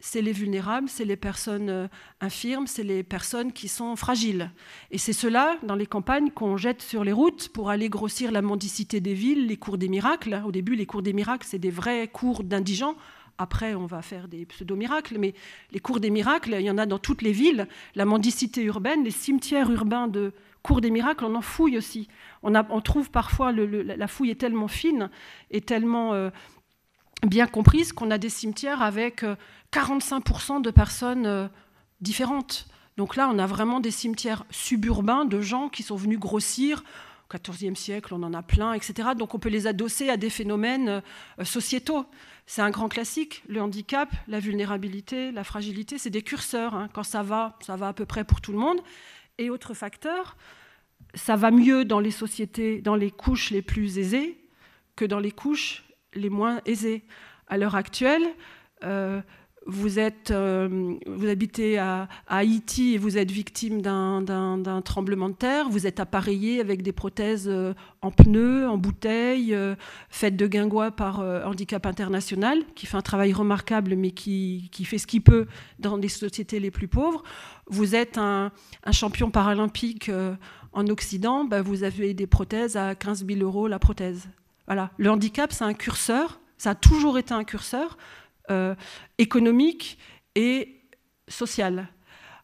Speaker 1: c'est les vulnérables, c'est les personnes euh, infirmes, c'est les personnes qui sont fragiles. Et c'est cela, dans les campagnes, qu'on jette sur les routes pour aller grossir la mendicité des villes, les cours des miracles. Au début, les cours des miracles, c'est des vrais cours d'indigents. Après, on va faire des pseudo-miracles, mais les cours des miracles, il y en a dans toutes les villes. La mendicité urbaine, les cimetières urbains de cours des miracles, on en fouille aussi. On, a, on trouve parfois, le, la fouille est tellement fine et tellement... Euh, bien comprise qu'on a des cimetières avec euh, 45% de personnes euh, différentes. Donc là, on a vraiment des cimetières suburbains de gens qui sont venus grossir. Au XIVe siècle, on en a plein, etc. Donc on peut les adosser à des phénomènes euh, sociétaux. C'est un grand classique. Le handicap, la vulnérabilité, la fragilité, c'est des curseurs. Hein. Quand ça va, ça va à peu près pour tout le monde. Et autre facteur, ça va mieux dans les sociétés, dans les couches les plus aisées que dans les couches les moins aisées. À l'heure actuelle, euh, vous, êtes, euh, vous habitez à, Haïti et vous êtes victime d'un tremblement de terre, vous êtes appareillé avec des prothèses euh, en pneus, en bouteilles, euh, faites de guingois par Handicap International, qui fait un travail remarquable mais qui, fait ce qu'il peut dans les sociétés les plus pauvres. Vous êtes un, champion paralympique en Occident, bah, vous avez des prothèses à 15 000 euros la prothèse. Voilà. Le handicap, c'est un curseur, ça a toujours été un curseur euh, économique et social.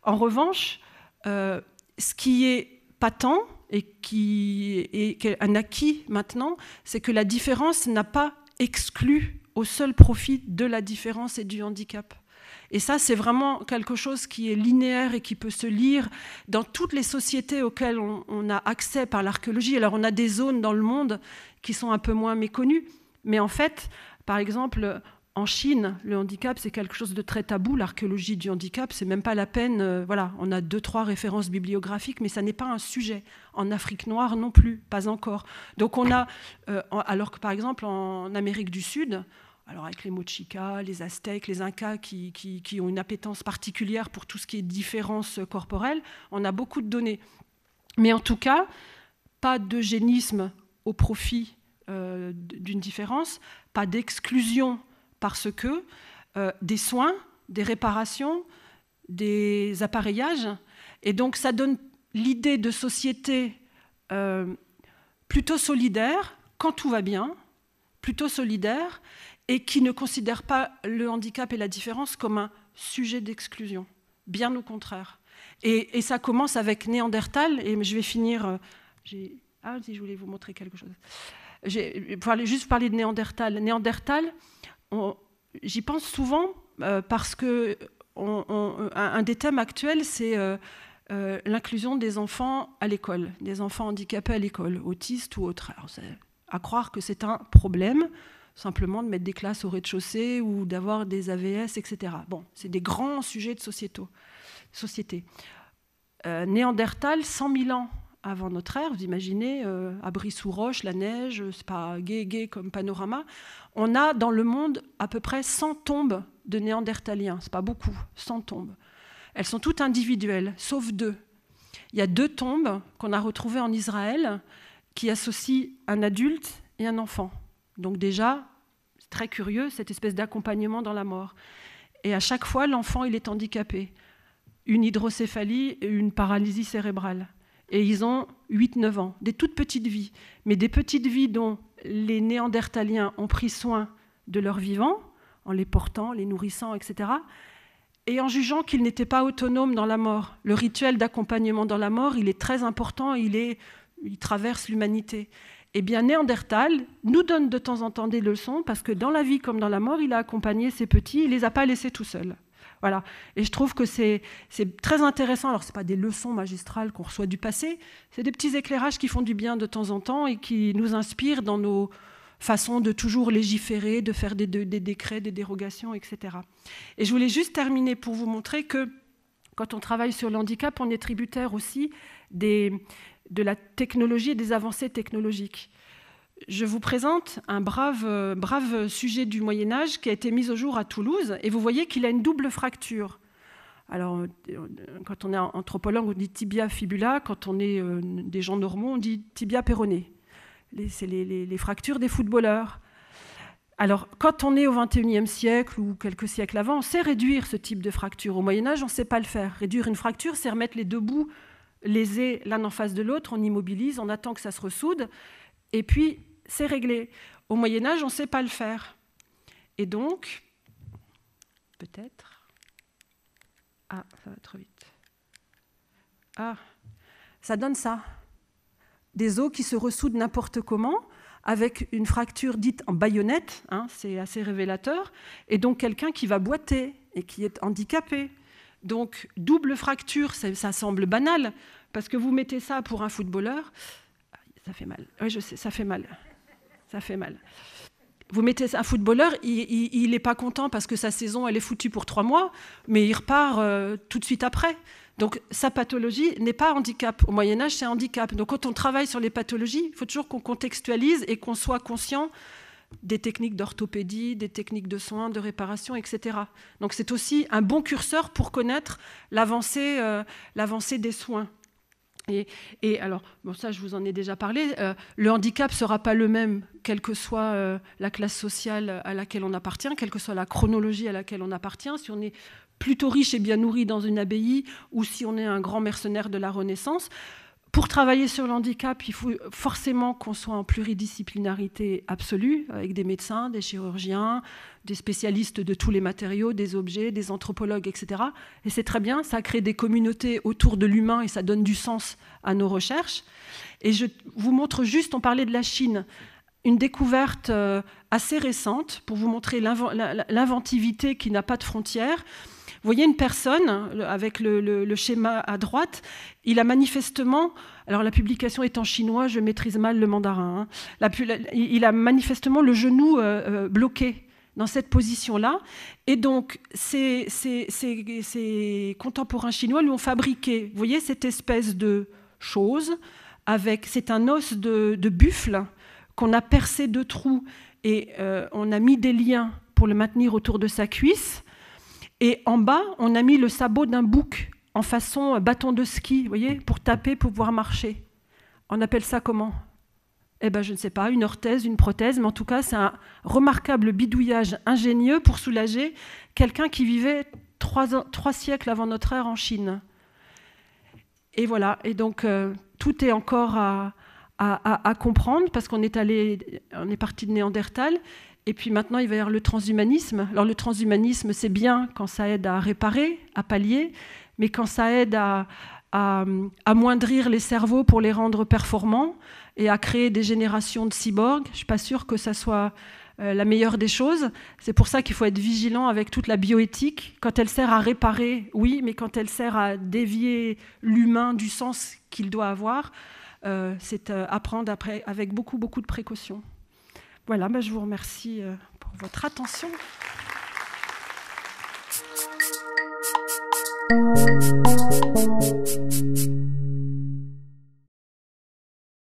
Speaker 1: En revanche, euh, ce qui est patent et qui est un acquis maintenant, c'est que la différence n'a pas exclu au seul profit de la différence et du handicap. Et ça, c'est vraiment quelque chose qui est linéaire et qui peut se lire dans toutes les sociétés auxquelles on a accès par l'archéologie. Alors, on a des zones dans le monde qui sont un peu moins méconnues, mais en fait, par exemple, en Chine, le handicap, c'est quelque chose de très tabou. L'archéologie du handicap, c'est même pas la peine. Euh, voilà, on a deux, trois références bibliographiques, mais ça n'est pas un sujet. En Afrique noire non plus, pas encore. Donc on a, euh, alors que par exemple en Amérique du Sud, alors avec les Mochicas, les Aztèques, les Incas qui, ont une appétence particulière pour tout ce qui est différence corporelle, on a beaucoup de données. Mais en tout cas, pas d'eugénisme au profit euh, d'une différence, pas d'exclusion parce que euh, des soins, des réparations, des appareillages, et donc ça donne l'idée de société euh, plutôt solidaire, quand tout va bien, plutôt solidaire, et qui ne considère pas le handicap et la différence comme un sujet d'exclusion, bien au contraire. Et, et, ça commence avec Néandertal, et je vais finir... Euh, ah, si je voulais vous montrer quelque chose. Je vais juste parler de Néandertal. Néandertal, j'y pense souvent euh, parce que un des thèmes actuels, c'est euh, euh, l'inclusion des enfants à l'école, des enfants handicapés à l'école, autistes ou autres. à croire que c'est un problème simplement de mettre des classes au rez-de-chaussée ou d'avoir des AVS, etc. Bon, c'est des grands sujets de société. Néandertal, 100 000 ans avant notre ère, vous imaginez, abri euh, sous roche la neige, euh, c'est pas gai-gai comme panorama, on a dans le monde à peu près 100 tombes de néandertaliens, c'est pas beaucoup, 100 tombes. Elles sont toutes individuelles, sauf deux. Il y a deux tombes qu'on a retrouvées en Israël qui associent un adulte et un enfant. Donc déjà, c'est très curieux, cette espèce d'accompagnement dans la mort. Et à chaque fois, l'enfant, il est handicapé. Une hydrocéphalie et une paralysie cérébrale et ils ont 8-9 ans, des toutes petites vies, mais des petites vies dont les néandertaliens ont pris soin de leurs vivants, en les portant, les nourrissant, etc., et en jugeant qu'ils n'étaient pas autonomes dans la mort. Le rituel d'accompagnement dans la mort, il est très important, il, est, il traverse l'humanité. Eh bien, Néandertal nous donne de temps en temps des leçons parce que dans la vie comme dans la mort, il a accompagné ses petits, il les a pas laissés tout seuls. Voilà. Et je trouve que c'est très intéressant. Alors, ce n'est pas des leçons magistrales qu'on reçoit du passé, c'est des petits éclairages qui font du bien de temps en temps et qui nous inspirent dans nos façons de toujours légiférer, de faire des, décrets, des dérogations, etc. Et je voulais juste terminer pour vous montrer que quand on travaille sur le handicap, on est tributaire aussi de la technologie et des avancées technologiques je vous présente un euh, brave, sujet du Moyen Âge qui a été mis au jour à Toulouse, et vous voyez qu'il a une double fracture. Alors, euh, quand on est anthropologue, on dit tibia fibula, quand on est euh, des gens normaux, on dit tibia péroné. C'est les, les, fractures des footballeurs. Alors, quand on est au XXIe siècle ou quelques siècles avant, on sait réduire ce type de fracture. Au Moyen Âge, on ne sait pas le faire. Réduire une fracture, c'est remettre les deux bouts lésés l'un en face de l'autre, on immobilise, on attend que ça se ressoude. Et puis, c'est réglé. Au Moyen Âge, on ne sait pas le faire. Et donc, peut-être... Ah, ça va trop vite. Ah, ça donne ça. Des os qui se ressoudent n'importe comment, avec une fracture dite en baïonnette, hein, c'est assez révélateur, et donc quelqu'un qui va boiter et qui est handicapé. Donc double fracture, ça, ça, semble banal, parce que vous mettez ça pour un footballeur, ça fait mal. Oui, je sais, ça fait mal ça fait mal. Vous mettez un footballeur, il n'est pas content parce que sa saison, elle est foutue pour trois mois, mais il repart euh, tout de suite après. Donc sa pathologie n'est pas handicap. Au Moyen Âge, c'est handicap. Donc quand on travaille sur les pathologies, il faut toujours qu'on contextualise et qu'on soit conscient des techniques d'orthopédie, des techniques de soins, de réparation, etc. Donc c'est aussi un bon curseur pour connaître l'avancée euh, des soins. Et, alors, bon, ça, je vous en ai déjà parlé, euh, le handicap ne sera pas le même, quelle que soit euh, la classe sociale à laquelle on appartient, quelle que soit la chronologie à laquelle on appartient. Si on est plutôt riche et bien nourri dans une abbaye ou si on est un grand mercenaire de la Renaissance, pour travailler sur le handicap, il faut forcément qu'on soit en pluridisciplinarité absolue, avec des médecins, des chirurgiens, des spécialistes de tous les matériaux, des objets, des anthropologues, etc. Et c'est très bien, ça crée des communautés autour de l'humain et ça donne du sens à nos recherches. Et je vous montre juste, on parlait de la Chine, une découverte euh, assez récente pour vous montrer l'inventivité qui n'a pas de frontières. Vous voyez une personne avec le, schéma à droite, il a manifestement, alors la publication est en chinois, je maîtrise mal le mandarin, hein, il a manifestement le genou euh, euh, bloqué dans cette position-là. Et donc, ces, contemporains chinois lui ont fabriqué, vous voyez, cette espèce de chose, avec, c'est un os de, buffle qu'on a percé de trous et euh, on a mis des liens pour le maintenir autour de sa cuisse. Et en bas, on a mis le sabot d'un bouc en façon bâton de ski, vous voyez, pour taper, pour pouvoir marcher. On appelle ça comment Eh bien, je ne sais pas, une orthèse, une prothèse, mais en tout cas, c'est un remarquable bidouillage ingénieux pour soulager quelqu'un qui vivait trois, siècles avant notre ère en Chine. Et voilà, et donc euh, tout est encore à, comprendre parce qu'on est allé, on est parti de Néandertal, et puis maintenant, il va y avoir le transhumanisme. Alors le transhumanisme, c'est bien quand ça aide à réparer, à pallier, mais quand ça aide à, amoindrir les cerveaux pour les rendre performants et à créer des générations de cyborgs, je ne suis pas sûre que ça soit euh, la meilleure des choses. C'est pour ça qu'il faut être vigilant avec toute la bioéthique. Quand elle sert à réparer, oui, mais quand elle sert à dévier l'humain du sens qu'il doit avoir, euh, c'est à euh, prendre après, avec beaucoup, beaucoup de précautions. Voilà, bah, je vous remercie euh, pour votre attention.